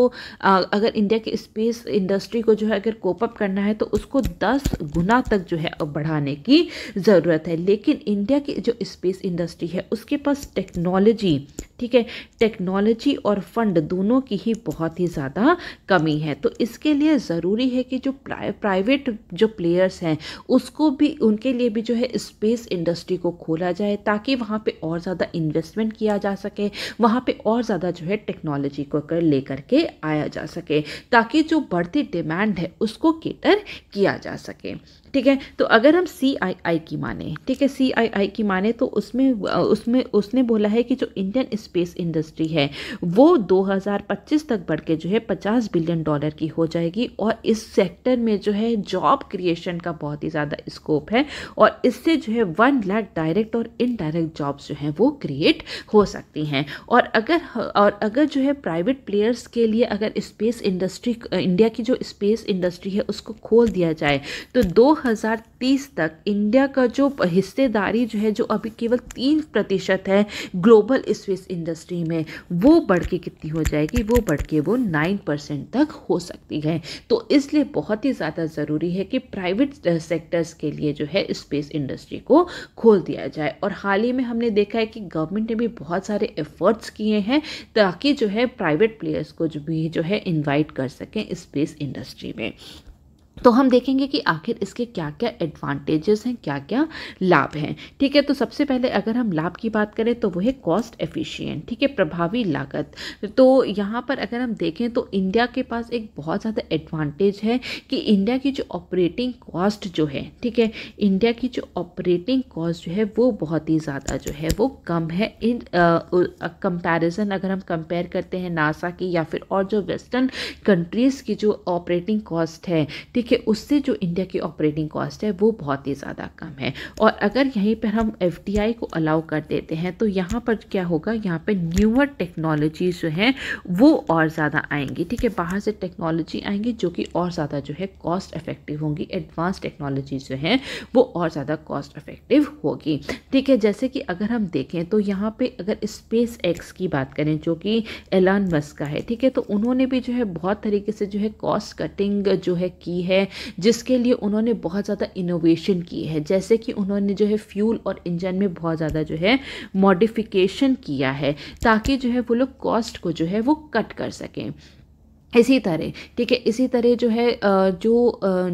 अगर इंडिया की स्पेस इंडस्ट्री को जो है अगर कोपअप करना है तो उसको दस गुना तक जो है बढ़ाने की ज़रूरत है लेकिन इंडिया की जो स्पेस इंडस्ट्री है उसके पास टेक्नोलॉजी ठीक है टेक्नोलॉजी और फंड दोनों की ही बहुत ही ज़्यादा कमी है तो इसके लिए ज़रूरी है कि जो प्राइवेट जो प्लेयर्स हैं उसको भी उनके लिए भी जो है स्पेस इंडस्ट्री को खोला जाए ताकि वहाँ पे और ज़्यादा इन्वेस्टमेंट किया जा सके वहाँ पे और ज़्यादा जो है टेक्नोलॉजी को कर ले करके आया जा सके ताकि जो बढ़ती डिमांड है उसको केटर किया जा सके ठीक है तो अगर हम सी आई आई की माने ठीक है सी आई आई की माने तो उसमें उसमें उसने बोला है कि जो इंडियन स्पेस इंडस्ट्री है वो 2025 तक बढ़ के जो है 50 बिलियन डॉलर की हो जाएगी और इस सेक्टर में जो है जॉब क्रिएशन का बहुत ही ज़्यादा स्कोप है और इससे जो है वन लाख डायरेक्ट और इनडायरेक्ट जॉब्स जो हैं वो क्रिएट हो सकती हैं और अगर और अगर जो है प्राइवेट प्लेयर्स के लिए अगर स्पेस इंडस्ट्री इंडिया की जो स्पेस इंडस्ट्री है उसको खोल दिया जाए तो दो 2030 तक इंडिया का जो हिस्सेदारी जो है जो अभी केवल तीन प्रतिशत है ग्लोबल स्पेस इंडस्ट्री में वो बढ़ के कितनी हो जाएगी वो बढ़ के वो नाइन परसेंट तक हो सकती है तो इसलिए बहुत ही ज़्यादा ज़रूरी है कि प्राइवेट सेक्टर्स के लिए जो है स्पेस इंडस्ट्री को खोल दिया जाए और हाल ही में हमने देखा है कि गवर्नमेंट ने भी बहुत सारे एफर्ट्स किए हैं ताकि जो है प्राइवेट प्लेयर्स को जो भी जो है इन्वाइट कर सकें स्पेस इंडस्ट्री में तो हम देखेंगे कि आखिर इसके क्या क्या एडवांटेजेस हैं क्या क्या लाभ हैं ठीक है तो सबसे पहले अगर हम लाभ की बात करें तो वो है कॉस्ट एफिशिएंट ठीक है प्रभावी लागत तो यहाँ पर अगर हम देखें तो इंडिया के पास एक बहुत ज़्यादा एडवांटेज है कि इंडिया की जो ऑपरेटिंग कॉस्ट जो है ठीक है इंडिया की जो ऑपरेटिंग कॉस्ट जो है वो बहुत ही ज़्यादा जो है वो कम है इन कंपेरिज़न अगर हम कंपेयर करते हैं नासा की या फिर और जो वेस्टर्न कंट्रीज़ की जो ऑपरेटिंग कॉस्ट है ठीक कि उससे जो इंडिया की ऑपरेटिंग कॉस्ट है वो बहुत ही ज़्यादा कम है और अगर यहीं पर हम एफ को अलाउ कर देते हैं तो यहाँ पर क्या होगा यहाँ पर न्यूअर टेक्नोलॉजीज जो हैं वो और ज़्यादा आएंगी ठीक है बाहर से टेक्नोलॉजी आएंगी जो कि और ज़्यादा जो है कॉस्ट इफेक्टिव होंगी एडवांस टेक्नोलॉजीज जो हैं वो और ज़्यादा कॉस्ट इफेक्टिव होगी ठीक है जैसे कि अगर हम देखें तो यहाँ पे अगर स्पेस एक्स की बात करें जो कि एलान मस्क का है ठीक है तो उन्होंने भी जो है बहुत तरीके से जो है कॉस्ट कटिंग जो है की है है जिसके लिए उन्होंने बहुत ज़्यादा इनोवेशन की है जैसे कि उन्होंने जो है फ्यूल और इंजन में बहुत ज़्यादा जो है मॉडिफिकेशन किया है ताकि जो है वो लोग कॉस्ट को जो है वो कट कर सकें इसी तरह ठीक है इसी तरह जो है जो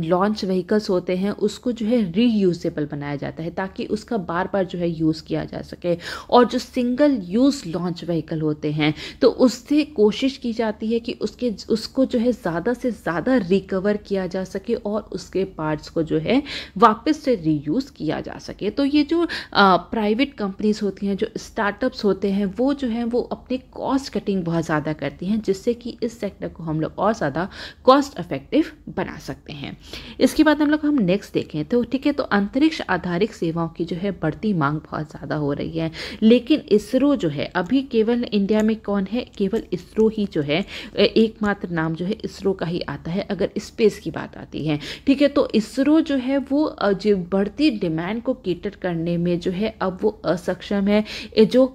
लॉन्च व्हीकल्स होते हैं उसको जो है रीयूजेबल बनाया जाता है ताकि उसका बार बार जो है यूज़ किया जा सके और जो सिंगल यूज़ लॉन्च व्हीकल होते हैं तो उससे कोशिश की जाती है कि उसके उसको जो है ज़्यादा से ज़्यादा रिकवर किया जा सके और उसके पार्ट्स को जो है वापस से रीयूज़ किया जा सके तो ये जो प्राइवेट कंपनीज़ होती हैं जो स्टार्टअप्स होते हैं वो जो है वो अपने कॉस्ट कटिंग बहुत ज़्यादा करती हैं जिससे कि इस सेक्टर को हम लोग और ज़्यादा कॉस्ट इफेक्टिव बना सकते हैं इसके बाद हम लोग हम नेक्स्ट देखें तो ठीक है तो अंतरिक्ष आधारित सेवाओं की जो है बढ़ती मांग बहुत ज़्यादा हो रही है लेकिन इसरो जो है अभी केवल इंडिया में कौन है केवल इसरो ही जो है एकमात्र नाम जो है इसरो का ही आता है अगर स्पेस की बात आती है ठीक है तो इसरो जो है वो जो बढ़ती डिमांड को केटर करने में जो है अब वो असक्षम है जो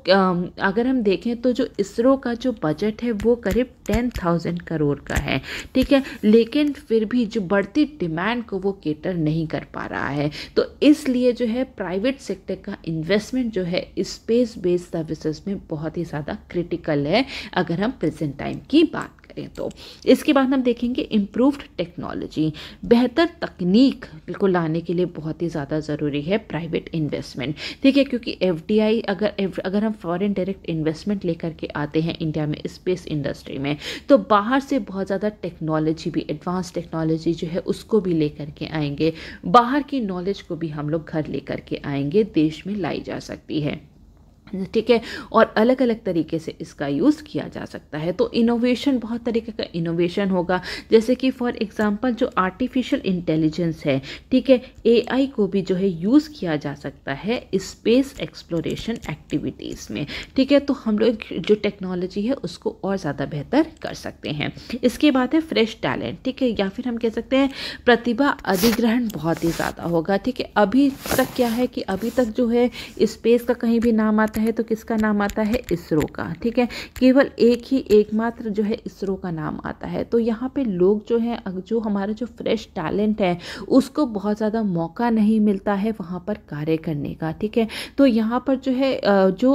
अगर हम देखें तो जो इसरो का जो बजट है वो करीब टेन थाउजेंड करोड़ करोड़ का है ठीक है लेकिन फिर भी जो बढ़ती डिमांड को वो केटर नहीं कर पा रहा है तो इसलिए जो है प्राइवेट सेक्टर का इन्वेस्टमेंट जो है स्पेस बेस्ड सर्विसेज में बहुत ही ज़्यादा क्रिटिकल है अगर हम प्रेजेंट टाइम की बात करें तो इसके बाद हम देखेंगे इम्प्रूव्ड टेक्नोलॉजी बेहतर तकनीक को लाने के लिए बहुत ही ज़्यादा ज़रूरी है प्राइवेट इन्वेस्टमेंट ठीक है क्योंकि एफ अगर अगर हम फॉरन डायरेक्ट इन्वेस्टमेंट लेकर के आते हैं इंडिया में स्पेस इंडस्ट्री में तो बाहर से बहुत ज़्यादा टेक्नोलॉजी भी एडवांस टेक्नोलॉजी जो है उसको भी लेकर के आएंगे बाहर की नॉलेज को भी हम लोग घर लेकर के आएंगे देश में लाई जा सकती है ठीक है और अलग अलग तरीके से इसका यूज़ किया जा सकता है तो इनोवेशन बहुत तरीके का इनोवेशन होगा जैसे कि फॉर एग्जांपल जो आर्टिफिशियल इंटेलिजेंस है ठीक है एआई को भी जो है यूज़ किया जा सकता है स्पेस एक्सप्लोरेशन एक्टिविटीज़ में ठीक है तो हम लोग जो टेक्नोलॉजी है उसको और ज़्यादा बेहतर कर सकते हैं इसके बाद है फ्रेश टैलेंट ठीक है या फिर हम कह सकते हैं प्रतिभा अधिग्रहण बहुत ही ज़्यादा होगा ठीक है अभी तक क्या है कि अभी तक जो है स्पेस का कहीं भी नाम आता है है तो किसका नाम आता है इसरो का ठीक है केवल एक ही एकमात्र जो है इसरो का नाम आता है तो यहाँ पे लोग जो हैं जो हमारा जो फ्रेश टैलेंट है उसको बहुत ज़्यादा मौका नहीं मिलता है वहाँ पर कार्य करने का ठीक है तो यहाँ पर जो है जो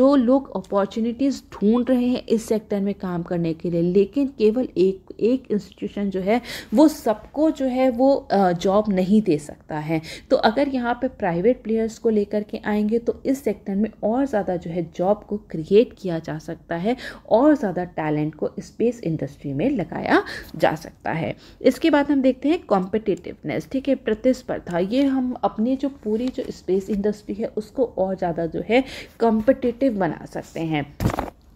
जो लोग अपॉर्चुनिटीज़ ढूंढ रहे हैं इस सेक्टर में काम करने के लिए लेकिन केवल एक एक इंस्टीट्यूशन जो है वो सबको जो है वो जॉब नहीं दे सकता है तो अगर यहाँ पर प्राइवेट प्लेयर्स को लेकर के आएंगे तो इस सेक्टर में और ज़्यादा जो है जॉब को क्रिएट किया जा सकता है और ज़्यादा टैलेंट को स्पेस इंडस्ट्री में लगाया जा सकता है इसके बाद हम देखते हैं कॉम्पिटिटिवनेस ठीक है प्रतिस्पर्धा ये हम अपनी जो पूरी जो स्पेस इंडस्ट्री है उसको और ज़्यादा जो है कॉम्पिटिटिव बना सकते हैं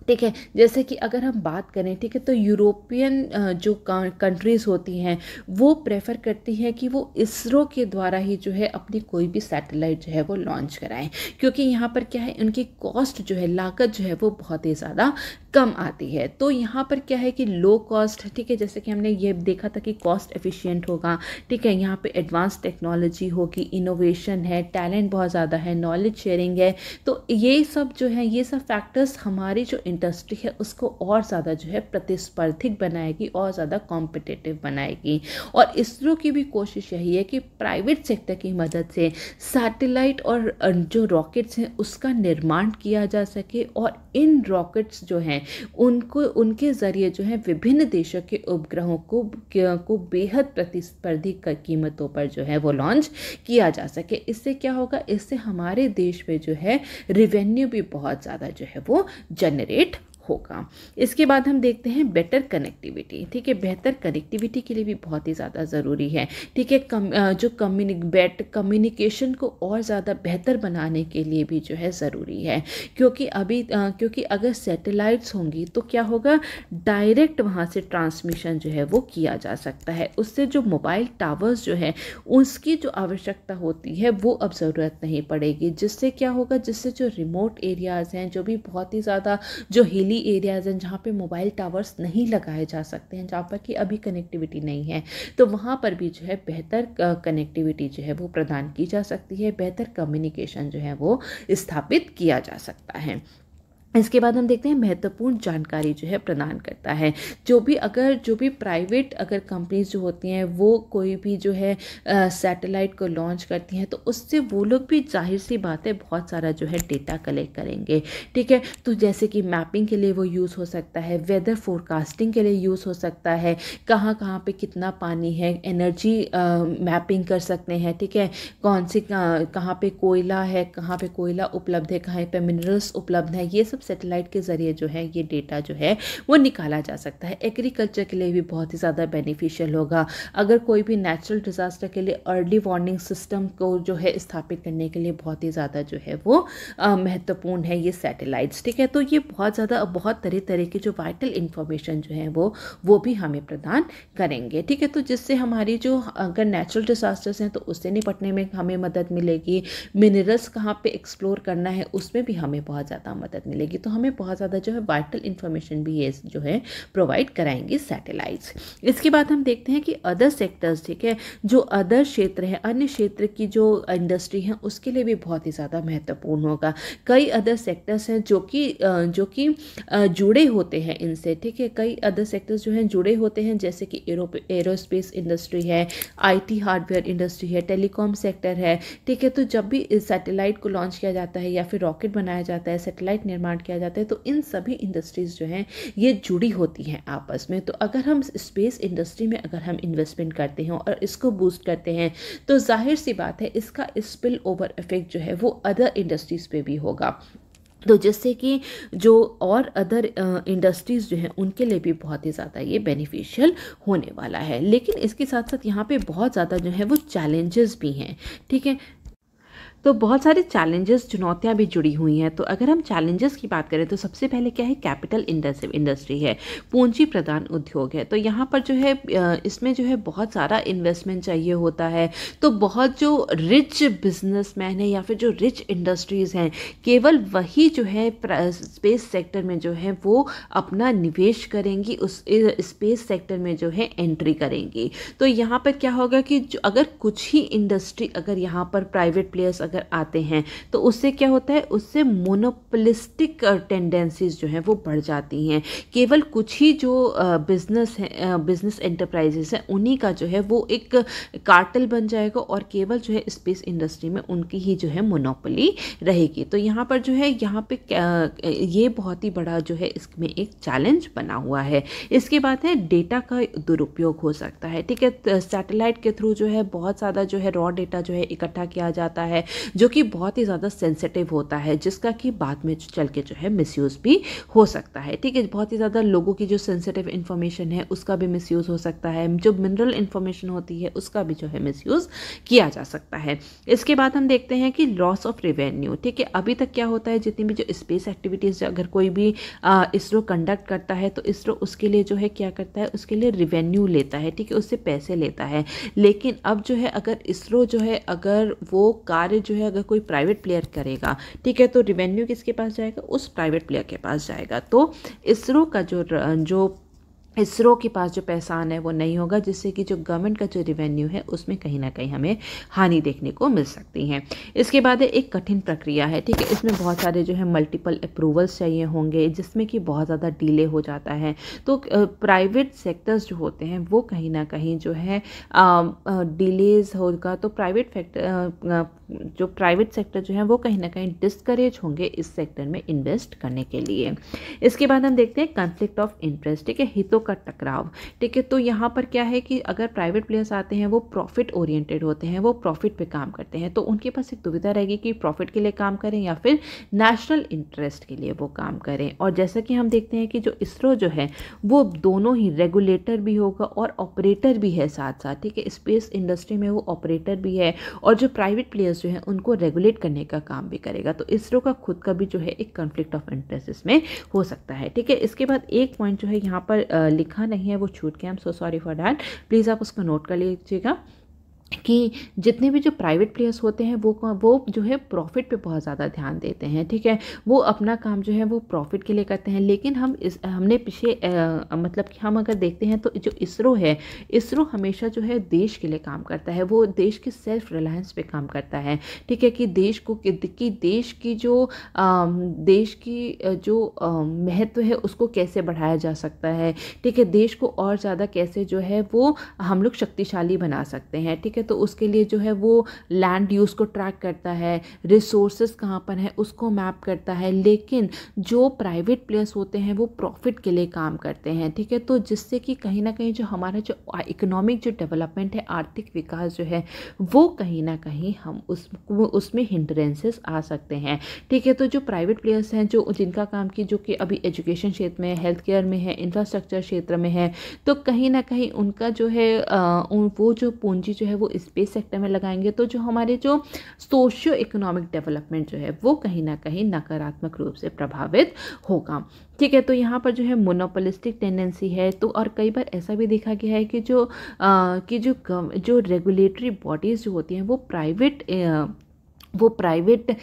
ठीक है जैसे कि अगर हम बात करें ठीक है तो यूरोपियन जो कंट्रीज़ होती हैं वो प्रेफर करती हैं कि वो इसरो के द्वारा ही जो है अपनी कोई भी सैटेलाइट जो है वो लॉन्च कराएं क्योंकि यहाँ पर क्या है उनकी कॉस्ट जो है लागत जो है वो बहुत ही ज़्यादा कम आती है तो यहाँ पर क्या है कि लो कॉस्ट ठीक है जैसे कि हमने ये देखा था कि कॉस्ट एफिशियंट होगा ठीक है यहाँ पर एडवांस टेक्नोलॉजी होगी इनोवेशन है टैलेंट बहुत ज़्यादा है नॉलेज शेयरिंग है तो ये सब जो है ये सब फैक्टर्स हमारी जो इंडस्ट्री है उसको और ज़्यादा जो है प्रतिस्पर्धिक बनाएगी और ज़्यादा कॉम्पिटेटिव बनाएगी और इसरो की भी कोशिश यही है कि प्राइवेट सेक्टर की मदद से सैटेलाइट और अं, जो रॉकेट्स हैं उसका निर्माण किया जा सके और इन रॉकेट्स जो हैं उनको उनके ज़रिए जो है विभिन्न देशों के उपग्रहों को को बेहद प्रतिस्पर्धी कीमतों पर जो है वो लॉन्च किया जा सके इससे क्या होगा इससे हमारे देश में जो है रिवेन्यू भी बहुत ज़्यादा जो है वो जनरेट होगा इसके बाद हम देखते हैं बेटर कनेक्टिविटी ठीक है बेहतर कनेक्टिविटी के लिए भी बहुत ही ज़्यादा ज़रूरी है ठीक है कम, जो कम्युनिक बेट कम्युनिकेशन को और ज़्यादा बेहतर बनाने के लिए भी जो है ज़रूरी है क्योंकि अभी क्योंकि अगर सैटेलाइट्स होंगी तो क्या होगा डायरेक्ट वहाँ से ट्रांसमिशन जो है वो किया जा सकता है उससे जो मोबाइल टावर्स जो है उसकी जो आवश्यकता होती है वो अब ज़रूरत नहीं पड़ेगी जिससे क्या होगा जिससे जो रिमोट एरियाज़ हैं जो भी बहुत ही ज़्यादा जो हिली हिली एरियाज़ हैं जहाँ पे मोबाइल टावर्स नहीं लगाए जा सकते हैं जहाँ पर कि अभी कनेक्टिविटी नहीं है तो वहाँ पर भी जो है बेहतर कनेक्टिविटी जो है वो प्रदान की जा सकती है बेहतर कम्युनिकेशन जो है वो स्थापित किया जा सकता है इसके बाद हम देखते हैं महत्वपूर्ण जानकारी जो है प्रदान करता है जो भी अगर जो भी प्राइवेट अगर कंपनीज जो होती हैं वो कोई भी जो है सैटेलाइट को लॉन्च करती हैं तो उससे वो लोग भी जाहिर सी बात है बहुत सारा जो है डेटा कलेक्ट करेंगे ठीक है तो जैसे कि मैपिंग के लिए वो यूज़ हो सकता है वेदर फोरकास्टिंग के लिए यूज़ हो सकता है कहाँ कहाँ पर कितना पानी है एनर्जी मैपिंग कर सकते हैं ठीक है कौन सी कहाँ पर कोयला है कहाँ पर कोयला उपलब्ध है कहाँ पर मिनरल्स उपलब्ध है ये सब सेटेलाइट के ज़रिए जो है ये डेटा जो है वो निकाला जा सकता है एग्रीकल्चर के लिए भी बहुत ही ज़्यादा बेनिफिशियल होगा अगर कोई भी नेचुरल डिज़ास्टर के लिए अर्ली वार्निंग सिस्टम को जो है स्थापित करने के लिए बहुत ही ज़्यादा जो है वो महत्वपूर्ण है ये सैटेलाइट्स ठीक है तो ये बहुत ज़्यादा बहुत तरह तरह की जो वाइटल इन्फॉर्मेशन जो है वो वो भी हमें प्रदान करेंगे ठीक है तो जिससे हमारी जो अगर नेचुरल डिज़ास्टर्स हैं तो उससे निपटने में हमें मदद मिलेगी मिनरल्स कहाँ पर एक्सप्लोर करना है उसमें भी हमें बहुत ज़्यादा मदद मिलेगी जाएंगी तो हमें बहुत ज़्यादा जो है वाइटल इन्फॉर्मेशन भी ये जो है प्रोवाइड कराएंगी सैटेलाइट्स इसके बाद हम देखते हैं कि अदर सेक्टर्स ठीक है जो अदर क्षेत्र है अन्य क्षेत्र की जो इंडस्ट्री है उसके लिए भी बहुत ही ज़्यादा महत्वपूर्ण होगा कई अदर सेक्टर्स हैं जो कि जो कि जुड़े होते हैं इनसे ठीक है कई अदर सेक्टर्स जो हैं जुड़े होते हैं जैसे कि एरोस्पेस इंडस्ट्री है आईटी हार्डवेयर इंडस्ट्री है टेलीकॉम सेक्टर है ठीक है तो जब भी सैटेलाइट को लॉन्च किया जाता है या फिर रॉकेट बनाया जाता है सैटेलाइट निर्माण किया जाता है तो इन सभी इंडस्ट्रीज़ जो हैं ये जुड़ी होती हैं आपस में तो अगर हम स्पेस इंडस्ट्री में अगर हम इन्वेस्टमेंट करते हैं और इसको बूस्ट करते हैं तो जाहिर सी बात है इसका स्पिल ओवर इफेक्ट जो है वो अदर इंडस्ट्रीज़ पे भी होगा तो जिससे कि जो और अदर इंडस्ट्रीज़ जो हैं उनके लिए भी बहुत ही ज़्यादा ये बेनिफिशियल होने वाला है लेकिन इसके साथ साथ यहाँ पे बहुत ज़्यादा जो है वो चैलेंजेस भी हैं ठीक है तो बहुत सारे चैलेंजेस चुनौतियाँ भी जुड़ी हुई हैं तो अगर हम चैलेंजेस की बात करें तो सबसे पहले क्या है कैपिटल इंटेंसिव इंडस्ट्री है पूंजी प्रधान उद्योग है तो यहाँ पर जो है इसमें जो है बहुत सारा इन्वेस्टमेंट चाहिए होता है तो बहुत जो रिच बिजनेसमैन है या फिर जो रिच इंडस्ट्रीज़ हैं केवल वही जो है स्पेस सेक्टर में जो है वो अपना निवेश करेंगी उस स्पेस सेक्टर में जो है एंट्री करेंगी तो यहाँ पर क्या होगा कि अगर कुछ ही इंडस्ट्री अगर यहाँ पर प्राइवेट प्लेयर्स अगर आते हैं तो उससे क्या होता है उससे मोनोपलिस्टिक टेंडेंसीज जो हैं वो बढ़ जाती हैं केवल कुछ ही जो बिज़नेस है बिज़नेस एंटरप्राइजेस हैं उन्हीं का जो है वो एक कार्टल बन जाएगा और केवल जो है स्पेस इंडस्ट्री में उनकी ही जो है मोनोपली रहेगी तो यहाँ पर जो है यहाँ पे ये बहुत ही बड़ा जो है इसमें एक चैलेंज बना हुआ है इसके बाद है डेटा का दुरुपयोग हो सकता है ठीक है सैटेलाइट के थ्रू जो है बहुत ज़्यादा जो है रॉ डेटा जो है इकट्ठा किया जाता है जो कि बहुत ही ज़्यादा सेंसिटिव होता है जिसका कि बाद में चल के जो है मिसयूज़ भी हो सकता है ठीक है बहुत ही ज़्यादा लोगों की जो सेंसिटिव इन्फॉर्मेशन है उसका भी मिसयूज़ हो सकता है जो मिनरल इन्फॉर्मेशन होती है उसका भी जो है मिस किया जा सकता है इसके बाद हम देखते हैं कि लॉस ऑफ रिवेन्यू ठीक है अभी तक क्या होता है जितनी भी जो स्पेस एक्टिविटीज़ अगर कोई भी इसरो कंडक्ट करता है तो इसरो उसके लिए जो है क्या करता है उसके लिए रिवेन्यू लेता है ठीक है उससे पैसे लेता है लेकिन अब जो है अगर इसरो जो है अगर वो कार्य जो है अगर कोई प्राइवेट प्लेयर करेगा ठीक है तो रिवेन्यू किसके पास जाएगा उस प्राइवेट प्लेयर के पास जाएगा तो इसरो का जो जो इसरो के पास जो पहचान है वो नहीं होगा जिससे कि जो गवर्नमेंट का जो रिवेन्यू है उसमें कहीं ना कहीं हमें हानि देखने को मिल सकती है इसके बाद एक कठिन प्रक्रिया है ठीक है इसमें बहुत सारे जो है मल्टीपल अप्रूवल्स चाहिए होंगे जिसमें कि बहुत ज़्यादा डिले हो जाता है तो प्राइवेट सेक्टर्स जो होते हैं वो कहीं ना कहीं जो है डिलेज होगा तो प्राइवेट फैक्टर जो प्राइवेट सेक्टर जो है वो कहीं ना कहीं डिस्करेज होंगे इस सेक्टर में इन्वेस्ट करने के लिए इसके बाद हम देखते हैं कंफ्लिक्ट ऑफ इंटरेस्ट ठीक है हितों का टकराव ठीक है तो यहाँ पर क्या है कि अगर प्राइवेट प्लेयर्स आते हैं वो प्रॉफिट ओरिएंटेड होते हैं वो प्रॉफिट पे काम करते हैं तो उनके पास एक दुविधा रहेगी कि प्रॉफिट के लिए काम करें या फिर नेशनल इंटरेस्ट के लिए वो काम करें और जैसा कि हम देखते हैं कि जो इसरो जो है वो दोनों ही रेगुलेटर भी होगा और ऑपरेटर भी है साथ साथ ठीक है स्पेस इंडस्ट्री में वो ऑपरेटर भी है और जो प्राइवेट प्लेयर्स जो है उनको रेगुलेट करने का काम भी करेगा तो इसरो का खुद का भी जो है एक कन्फ्लिक्ट ऑफ इंटरेस्ट इसमें हो सकता है ठीक है इसके बाद एक पॉइंट जो है यहाँ पर लिखा नहीं है वो छूट गया I am so sorry for that please आप उसको नोट कर लीजिएगा कि जितने भी जो प्राइवेट प्लेयर्स होते हैं वो वो जो है प्रॉफिट पे बहुत ज़्यादा ध्यान देते हैं ठीक है वो अपना काम जो है वो प्रॉफिट के लिए करते हैं लेकिन हम इस हमने पीछे मतलब कि हम अगर देखते हैं तो जो इसरो है इसरो हमेशा जो है देश के लिए काम करता है वो देश के सेल्फ रिलायंस पे काम करता है ठीक है कि देश को कि देश की जो आ, देश की जो महत्व है उसको कैसे बढ़ाया जा सकता है ठीक है देश को और ज़्यादा कैसे जो है वो हम लोग शक्तिशाली बना सकते हैं ठीक ठीक है तो उसके लिए जो है वो लैंड यूज़ को ट्रैक करता है रिसोर्स कहाँ पर है उसको मैप करता है लेकिन जो प्राइवेट प्लेयर्स होते हैं वो प्रॉफिट के लिए काम करते हैं ठीक है तो जिससे कि कहीं ना कहीं जो हमारा जो इकोनॉमिक जो डेवलपमेंट है आर्थिक विकास जो है वो कहीं ना कहीं हम उस उसमें हिंड्रेंसेस आ सकते हैं ठीक है तो जो प्राइवेट प्लेयर्स हैं जो जिनका काम की जो कि अभी एजुकेशन क्षेत्र में हेल्थ केयर में है इंफ्रास्ट्रक्चर क्षेत्र में है तो कहीं ना कहीं उनका जो है आ, वो जो पूंजी जो है वो वो स्पेस सेक्टर में लगाएंगे तो जो हमारे जो सोशियो इकोनॉमिक डेवलपमेंट जो है वो कहीं ना कहीं नकारात्मक रूप से प्रभावित होगा ठीक है तो यहाँ पर जो है मोनोपोलिस्टिक टेंडेंसी है तो और कई बार ऐसा भी देखा गया है कि जो आ, कि जो जो रेगुलेटरी बॉडीज़ जो होती हैं वो प्राइवेट वो प्राइवेट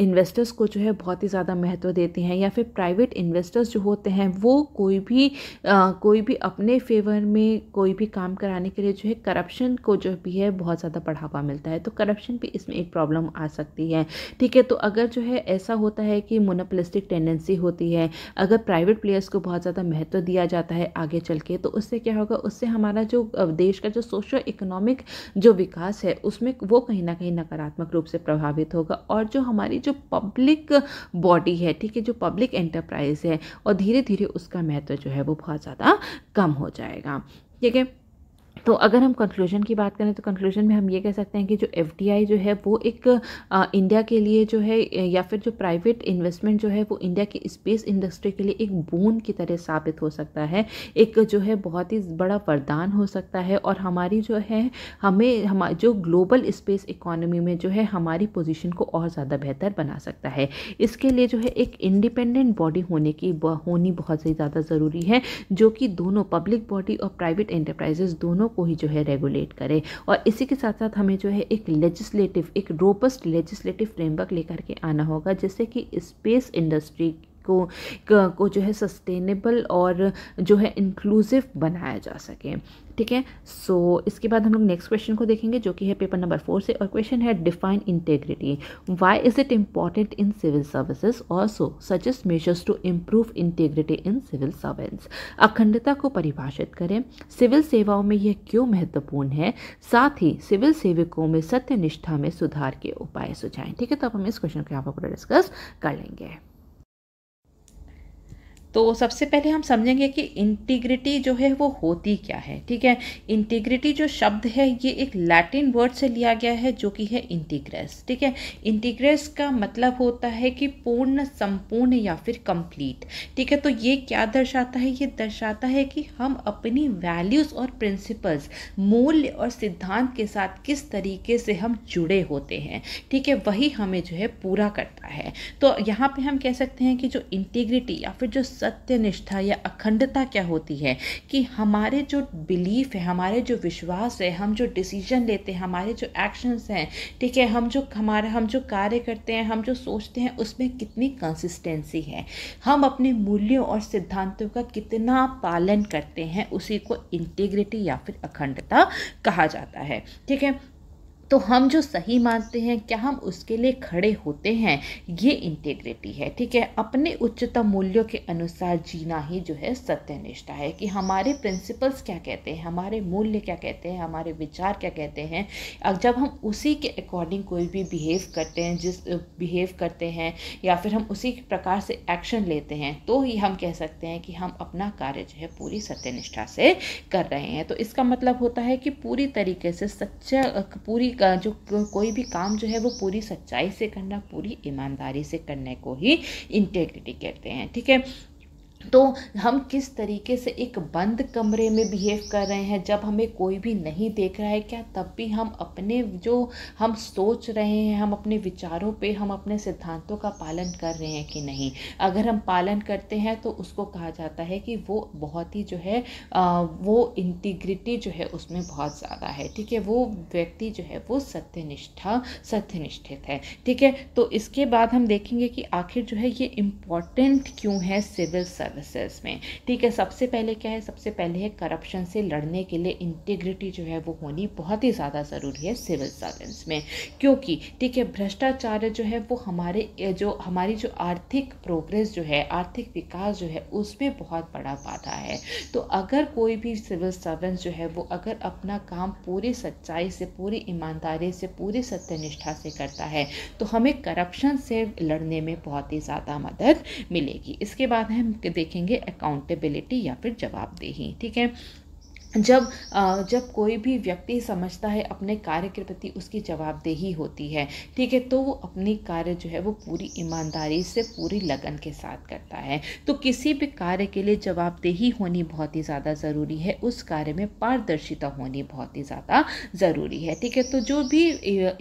इन्वेस्टर्स को जो है बहुत ही ज़्यादा महत्व देते हैं या फिर प्राइवेट इन्वेस्टर्स जो होते हैं वो कोई भी आ, कोई भी अपने फेवर में कोई भी काम कराने के लिए जो है करप्शन को जो भी है बहुत ज़्यादा बढ़ावा मिलता है तो करप्शन भी इसमें एक प्रॉब्लम आ सकती है ठीक है तो अगर जो है ऐसा होता है कि मोनोपलिस्टिक टेंडेंसी होती है अगर प्राइवेट प्लेयर्स को बहुत ज़्यादा महत्व दिया जाता है आगे चल के तो उससे क्या होगा उससे हमारा जो देश का जो सोशो इकोनॉमिक जो विकास है उसमें वो कहीं ना कहीं नकारात्मक रूप से प्रभाव प्रभावित होगा और जो हमारी जो पब्लिक बॉडी है ठीक है जो पब्लिक एंटरप्राइज है और धीरे धीरे उसका महत्व जो है वो बहुत ज़्यादा कम हो जाएगा ठीक है तो अगर हम कंक्लूजन की बात करें तो कंक्लूजन में हम ये कह सकते हैं कि जो एफ जो है वो एक आ, इंडिया के लिए जो है या फिर जो प्राइवेट इन्वेस्टमेंट जो है वो इंडिया की स्पेस इंडस्ट्री के लिए एक बोन की तरह साबित हो सकता है एक जो है बहुत ही बड़ा वरदान हो सकता है और हमारी जो है हमें हम जो ग्लोबल स्पेस इकोनॉमी में जो है हमारी पोजिशन को और ज़्यादा बेहतर बना सकता है इसके लिए जो है एक इंडिपेंडेंट बॉडी होने की होनी बहुत ही ज़्यादा ज़रूरी है जो कि दोनों पब्लिक बॉडी और प्राइवेट एंटरप्राइजेस दोनों को ही जो है रेगुलेट करे और इसी के साथ साथ हमें जो है एक लेजिस्लेटिव एक रोबस्ट लेजिस्लेटिव फ्रेमवर्क लेकर के आना होगा जिससे कि स्पेस इंडस्ट्री को को जो है सस्टेनेबल और जो है इंक्लूसिव बनाया जा सके ठीक है सो इसके बाद हम लोग नेक्स्ट क्वेश्चन को देखेंगे जो कि है पेपर नंबर फोर से और क्वेश्चन है define integrity why is it important in civil services also suggest measures to improve integrity in civil servants अखंडता को परिभाषित करें सिविल सेवाओं में यह क्यों महत्वपूर्ण है साथ ही सिविल सेविकों में सत्यनिष्ठा में सुधार के उपाय सुझाएं ठीक है तो अब हम इस क्वेश्चन को यहाँ पर पूरा डिस्कस कर लेंगे तो सबसे पहले हम समझेंगे कि इंटीग्रिटी जो है वो होती क्या है ठीक है इंटीग्रिटी जो शब्द है ये एक लैटिन वर्ड से लिया गया है जो कि है इंटीग्रेस ठीक है इंटीग्रेस का मतलब होता है कि पूर्ण संपूर्ण या फिर कंप्लीट ठीक है तो ये क्या दर्शाता है ये दर्शाता है कि हम अपनी वैल्यूज़ और प्रिंसिपल्स मूल्य और सिद्धांत के साथ किस तरीके से हम जुड़े होते हैं ठीक है वही हमें जो है पूरा करता है तो यहाँ पर हम कह सकते हैं कि जो इंटीग्रिटी या फिर जो सत्यनिष्ठा या अखंडता क्या होती है कि हमारे जो बिलीफ है हमारे जो विश्वास है हम जो डिसीजन लेते हैं हमारे जो एक्शंस हैं ठीक है हम जो हमारा हम जो कार्य करते हैं हम जो सोचते हैं उसमें कितनी कंसिस्टेंसी है हम अपने मूल्यों और सिद्धांतों का कितना पालन करते हैं उसी को इंटीग्रिटी या फिर अखंडता कहा जाता है ठीक है तो हम जो सही मानते हैं क्या हम उसके लिए खड़े होते हैं ये इंटेग्रिटी है ठीक है अपने उच्चतम मूल्यों के अनुसार जीना ही जो है सत्यनिष्ठा है कि हमारे प्रिंसिपल्स क्या कहते हैं हमारे मूल्य क्या कहते हैं हमारे विचार क्या कहते हैं जब हम उसी के अकॉर्डिंग कोई भी बिहेव करते हैं जिस बिहेव करते हैं या फिर हम उसी प्रकार से एक्शन लेते हैं तो ही हम कह सकते हैं कि हम अपना कार्य जो है पूरी सत्यनिष्ठा से कर रहे हैं तो इसका मतलब होता है कि पूरी तरीके से सच्चा पूरी जो कोई भी काम जो है वो पूरी सच्चाई से करना पूरी ईमानदारी से करने को ही इंटेग्रिटी कहते हैं ठीक है तो हम किस तरीके से एक बंद कमरे में बिहेव कर रहे हैं जब हमें कोई भी नहीं देख रहा है क्या तब भी हम अपने जो हम सोच रहे हैं हम अपने विचारों पे हम अपने सिद्धांतों का पालन कर रहे हैं कि नहीं अगर हम पालन करते हैं तो उसको कहा जाता है कि वो बहुत ही जो है आ, वो इंटीग्रिटी जो है उसमें बहुत ज़्यादा है ठीक है वो व्यक्ति जो है वो सत्यनिष्ठा सत्यनिष्ठित है ठीक है तो इसके बाद हम देखेंगे कि आखिर जो है ये इम्पॉर्टेंट क्यों है सिविल सर्विस सर्विसेज में ठीक है सबसे पहले क्या है सबसे पहले है करप्शन से लड़ने के लिए इंटीग्रिटी जो है वो होनी बहुत ही ज़्यादा ज़रूरी है सिविल सर्वेंट्स में क्योंकि ठीक है भ्रष्टाचार जो है वो हमारे जो हमारी जो आर्थिक प्रोग्रेस जो है आर्थिक विकास जो है उसमें बहुत बड़ा बाधा है तो अगर कोई भी सिविल सर्वेंस जो है वो अगर अपना काम पूरी सच्चाई से पूरी ईमानदारी से पूरी सत्यनिष्ठा से करता है तो हमें करप्शन से लड़ने में बहुत ही ज़्यादा मदद मिलेगी इसके बाद हम देखेंगे अकाउंटेबिलिटी या फिर जवाबदेही ठीक है जब जब कोई भी व्यक्ति समझता है अपने कार्य के प्रति उसकी जवाबदेही होती है ठीक है तो वो अपनी कार्य जो है वो पूरी ईमानदारी से पूरी लगन के साथ करता है तो किसी भी कार्य के लिए जवाबदेही होनी बहुत ही ज़्यादा ज़रूरी है उस कार्य में पारदर्शिता होनी बहुत ही ज़्यादा ज़रूरी है ठीक है तो जो भी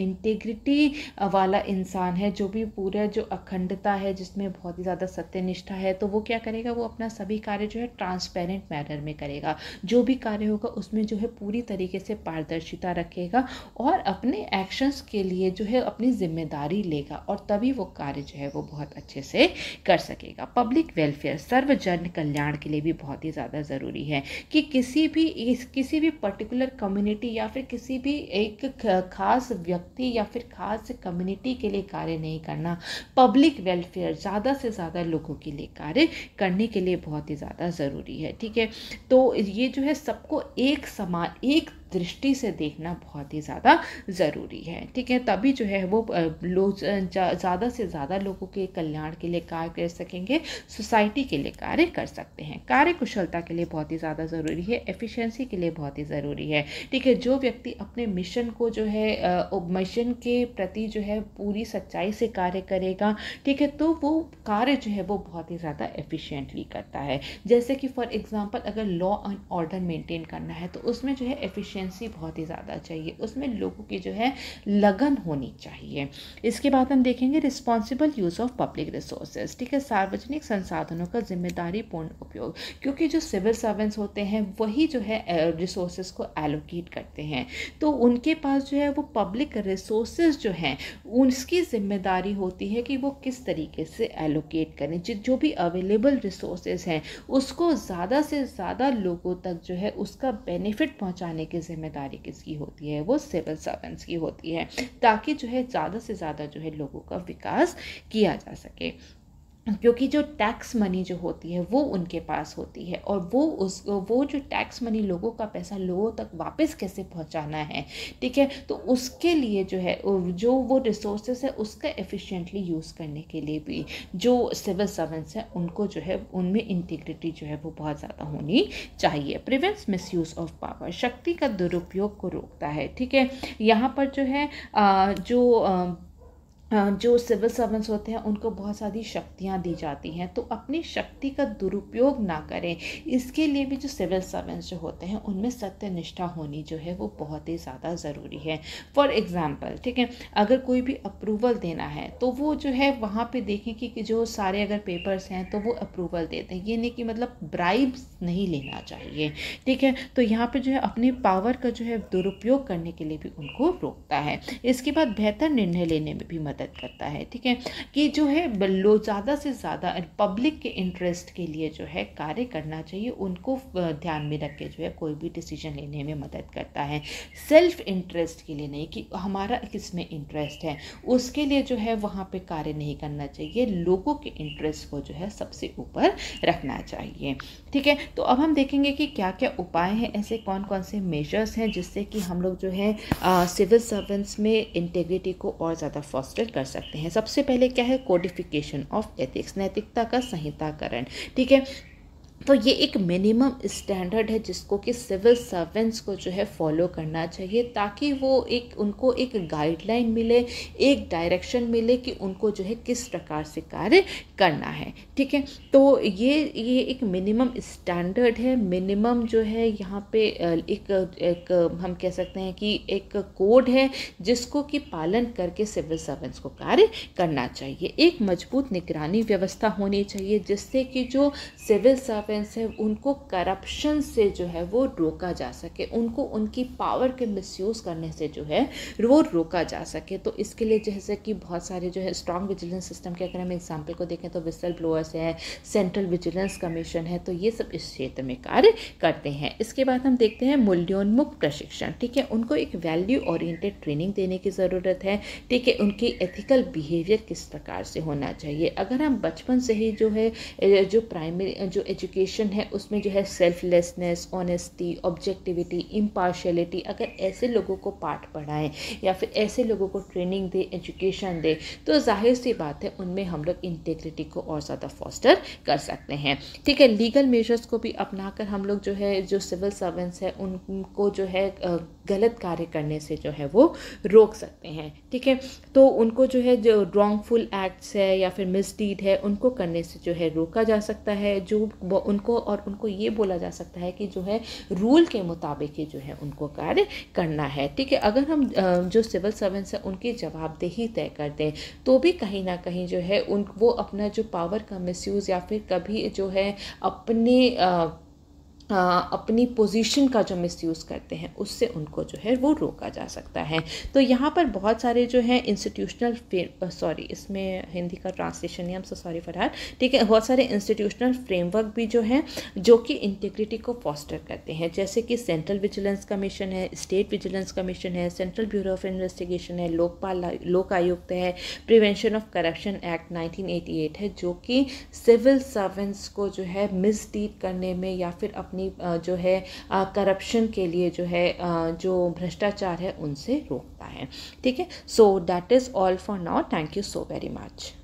इंटेग्रिटी वाला इंसान है जो भी पूरा जो अखंडता है जिसमें बहुत ही ज़्यादा सत्यनिष्ठा है तो वो क्या करेगा वो अपना सभी कार्य जो है ट्रांसपेरेंट मैनर में करेगा जो भी कार्य कार्य होगा उसमें जो है पूरी तरीके से पारदर्शिता रखेगा और अपने एक्शंस के लिए जो है अपनी जिम्मेदारी लेगा और तभी वो कार्य जो है वो बहुत अच्छे से कर सकेगा पब्लिक वेलफेयर सर्वजन कल्याण के लिए भी बहुत ही ज़्यादा ज़रूरी है कि किसी भी इस किसी भी पर्टिकुलर कम्युनिटी या फिर किसी भी एक खास व्यक्ति या फिर खास कम्युनिटी के लिए कार्य नहीं करना पब्लिक वेलफेयर ज़्यादा से ज़्यादा लोगों के लिए कार्य करने के लिए बहुत ही ज़्यादा ज़रूरी है ठीक है तो ये जो है सब सबको एक समान एक दृष्टि से देखना बहुत ही ज़्यादा ज़रूरी है ठीक है तभी जो है वो लोग ज़्यादा से ज़्यादा लोगों के कल्याण के लिए कार्य कर सकेंगे सोसाइटी के लिए कार्य कर सकते हैं कार्य कुशलता के लिए बहुत ही ज़्यादा ज़रूरी है एफिशिएंसी के लिए बहुत ही ज़रूरी है ठीक है जो व्यक्ति अपने मिशन को जो है मिशन के प्रति जो है पूरी सच्चाई से कार्य करेगा ठीक है तो वो कार्य जो है वो बहुत ही ज़्यादा एफिशियंटली करता है जैसे कि फॉर एग्ज़ाम्पल अगर लॉ एंड ऑर्डर मेंटेन करना है तो उसमें जो है एफिशियंट एफिशिएंसी बहुत ही ज़्यादा चाहिए उसमें लोगों की जो है लगन होनी चाहिए इसके बाद हम देखेंगे responsible use of public resources ठीक है सार्वजनिक संसाधनों का जिम्मेदारी पूर्ण उपयोग क्योंकि जो सिविल सर्वेंट्स होते हैं वही जो है रिसोर्सेज को एलोकेट करते हैं तो उनके पास जो है वो पब्लिक रिसोर्सेज जो हैं उसकी जिम्मेदारी होती है कि वो किस तरीके से एलोकेट करें जो भी अवेलेबल रिसोर्सेज हैं उसको ज़्यादा से ज़्यादा लोगों तक जो है उसका बेनिफिट पहुँचाने के जिम्मेदारी किसकी होती है वो सिविल सर्वेंट्स की होती है ताकि जो है ज़्यादा से ज़्यादा जो है लोगों का विकास किया जा सके क्योंकि जो टैक्स मनी जो होती है वो उनके पास होती है और वो उस वो जो टैक्स मनी लोगों का पैसा लोगों तक वापस कैसे पहुंचाना है ठीक है तो उसके लिए जो है जो वो रिसोर्सेस है उसका एफिशिएंटली यूज़ करने के लिए भी जो सिविल सर्वेंट्स हैं उनको जो है उनमें इंटीग्रिटी जो है वो बहुत ज़्यादा होनी चाहिए प्रिवेंट्स मिस ऑफ पावर शक्ति का दुरुपयोग को रोकता है ठीक है यहाँ पर जो है जो जो सिविल सर्वेंट्स होते हैं उनको बहुत सारी शक्तियाँ दी जाती हैं तो अपनी शक्ति का दुरुपयोग ना करें इसके लिए भी जो सिविल सर्वेंट्स जो होते हैं उनमें सत्यनिष्ठा होनी जो है वो बहुत ही ज़्यादा ज़रूरी है फॉर एग्ज़ाम्पल ठीक है अगर कोई भी अप्रूवल देना है तो वो जो है वहाँ पर देखें कि, कि जो सारे अगर पेपर्स हैं तो वो अप्रूवल दे दें ये नहीं कि मतलब ब्राइब्स नहीं लेना चाहिए ठीक है तो यहाँ पर जो है अपनी पावर का जो है दुरुपयोग करने के लिए भी उनको रोकता है इसके बाद बेहतर निर्णय लेने में भी मदद मदद करता है ठीक है कि जो है लोग ज़्यादा से ज़्यादा पब्लिक के इंटरेस्ट के लिए जो है कार्य करना चाहिए उनको ध्यान में रख के जो है कोई भी डिसीजन लेने में मदद करता है सेल्फ इंटरेस्ट के लिए नहीं कि हमारा किस में इंटरेस्ट है उसके लिए जो है वहाँ पर कार्य नहीं करना चाहिए लोगों के इंटरेस्ट को जो है सबसे ऊपर रखना चाहिए ठीक है तो अब हम देखेंगे कि क्या क्या उपाय हैं ऐसे कौन कौन से मेजर्स हैं जिससे कि हम लोग जो है सिविल सर्वेंट्स में इंटेग्रिटी को और ज़्यादा फॉस्टर कर सकते हैं सबसे पहले क्या है कोडिफिकेशन ऑफ एथिक्स नैतिकता का संहिताकरण ठीक है तो ये एक मिनिमम स्टैंडर्ड है जिसको कि सिविल सर्वेंट्स को जो है फॉलो करना चाहिए ताकि वो एक उनको एक गाइडलाइन मिले एक डायरेक्शन मिले कि उनको जो है किस प्रकार से कार्य करना है ठीक है तो ये ये एक मिनिमम स्टैंडर्ड है मिनिमम जो है यहाँ पे एक, एक हम कह सकते हैं कि एक कोड है जिसको कि पालन करके सिविल सर्वेंट्स को कार्य करना चाहिए एक मजबूत निगरानी व्यवस्था होनी चाहिए जिससे कि जो सिविल सर्वेंट इन्फ्लुएंस है उनको करप्शन से जो है वो रोका जा सके उनको उनकी पावर के मिसयूज़ करने से जो है वो रोका जा सके तो इसके लिए जैसे कि बहुत सारे जो है स्ट्रॉन्ग विजिलेंस सिस्टम के अगर हम एग्जाम्पल को देखें तो विसल ब्लोअर्स है सेंट्रल विजिलेंस कमीशन है तो ये सब इस क्षेत्र में कार्य करते हैं इसके बाद हम देखते हैं मूल्योन्मुख प्रशिक्षण ठीक है उनको एक वैल्यू ओरिएंटेड ट्रेनिंग देने की ज़रूरत है ठीक है उनकी एथिकल बिहेवियर किस प्रकार से होना चाहिए अगर हम बचपन से ही जो है जो प्राइमरी जो एजुकेशन रिलेशन है उसमें जो है सेल्फलेसनेस ऑनेस्टी ऑब्जेक्टिविटी इम्पार्शलिटी अगर ऐसे लोगों को पाठ पढ़ाएं या फिर ऐसे लोगों को ट्रेनिंग दे एजुकेशन दे तो जाहिर सी बात है उनमें हम लोग इंटेग्रिटी को और ज़्यादा फॉस्टर कर सकते हैं ठीक है लीगल मेजर्स को भी अपना कर हम लोग जो है जो सिविल सर्वेंट्स हैं उनको जो है गलत कार्य करने से जो है वो रोक सकते हैं ठीक है तो उनको जो है जो रॉन्गफुल एक्ट्स है या फिर मिसडीड है उनको करने से जो है रोका जा सकता है जो उनको और उनको ये बोला जा सकता है कि जो है रूल के मुताबिक ही जो है उनको कार्य करना है ठीक है अगर हम जो सिविल सर्वेंट्स हैं उनकी जवाबदेही तय कर दें तो भी कहीं ना कहीं जो है उन वो अपना जो पावर का मिसयूज़ या फिर कभी जो है अपने अपनी पोजीशन का जो मिसयूज़ करते हैं उससे उनको जो है वो रोका जा सकता है तो यहाँ पर बहुत सारे जो है इंस्टीट्यूशनल सॉरी इसमें हिंदी का ट्रांसलेशन नहीं हम सो सॉरी फरहार ठीक है बहुत सारे इंस्टीट्यूशनल फ्रेमवर्क भी जो है जो कि इंटीग्रिटी को फॉस्टर करते हैं जैसे कि सेंट्रल विजिलेंस कमीशन है स्टेट विजिलेंस कमीशन है सेंट्रल ब्यूरो ऑफ इन्वेस्टिगेशन है लोकपाल लोक आयुक्त है prevention of corruption act nineteen है जो कि सिविल सर्वेंट्स को जो है मिसडीड करने में या फिर अपने अपनी जो है करप्शन के लिए जो है जो भ्रष्टाचार है उनसे रोकता है ठीक है so that is all for now thank you so very much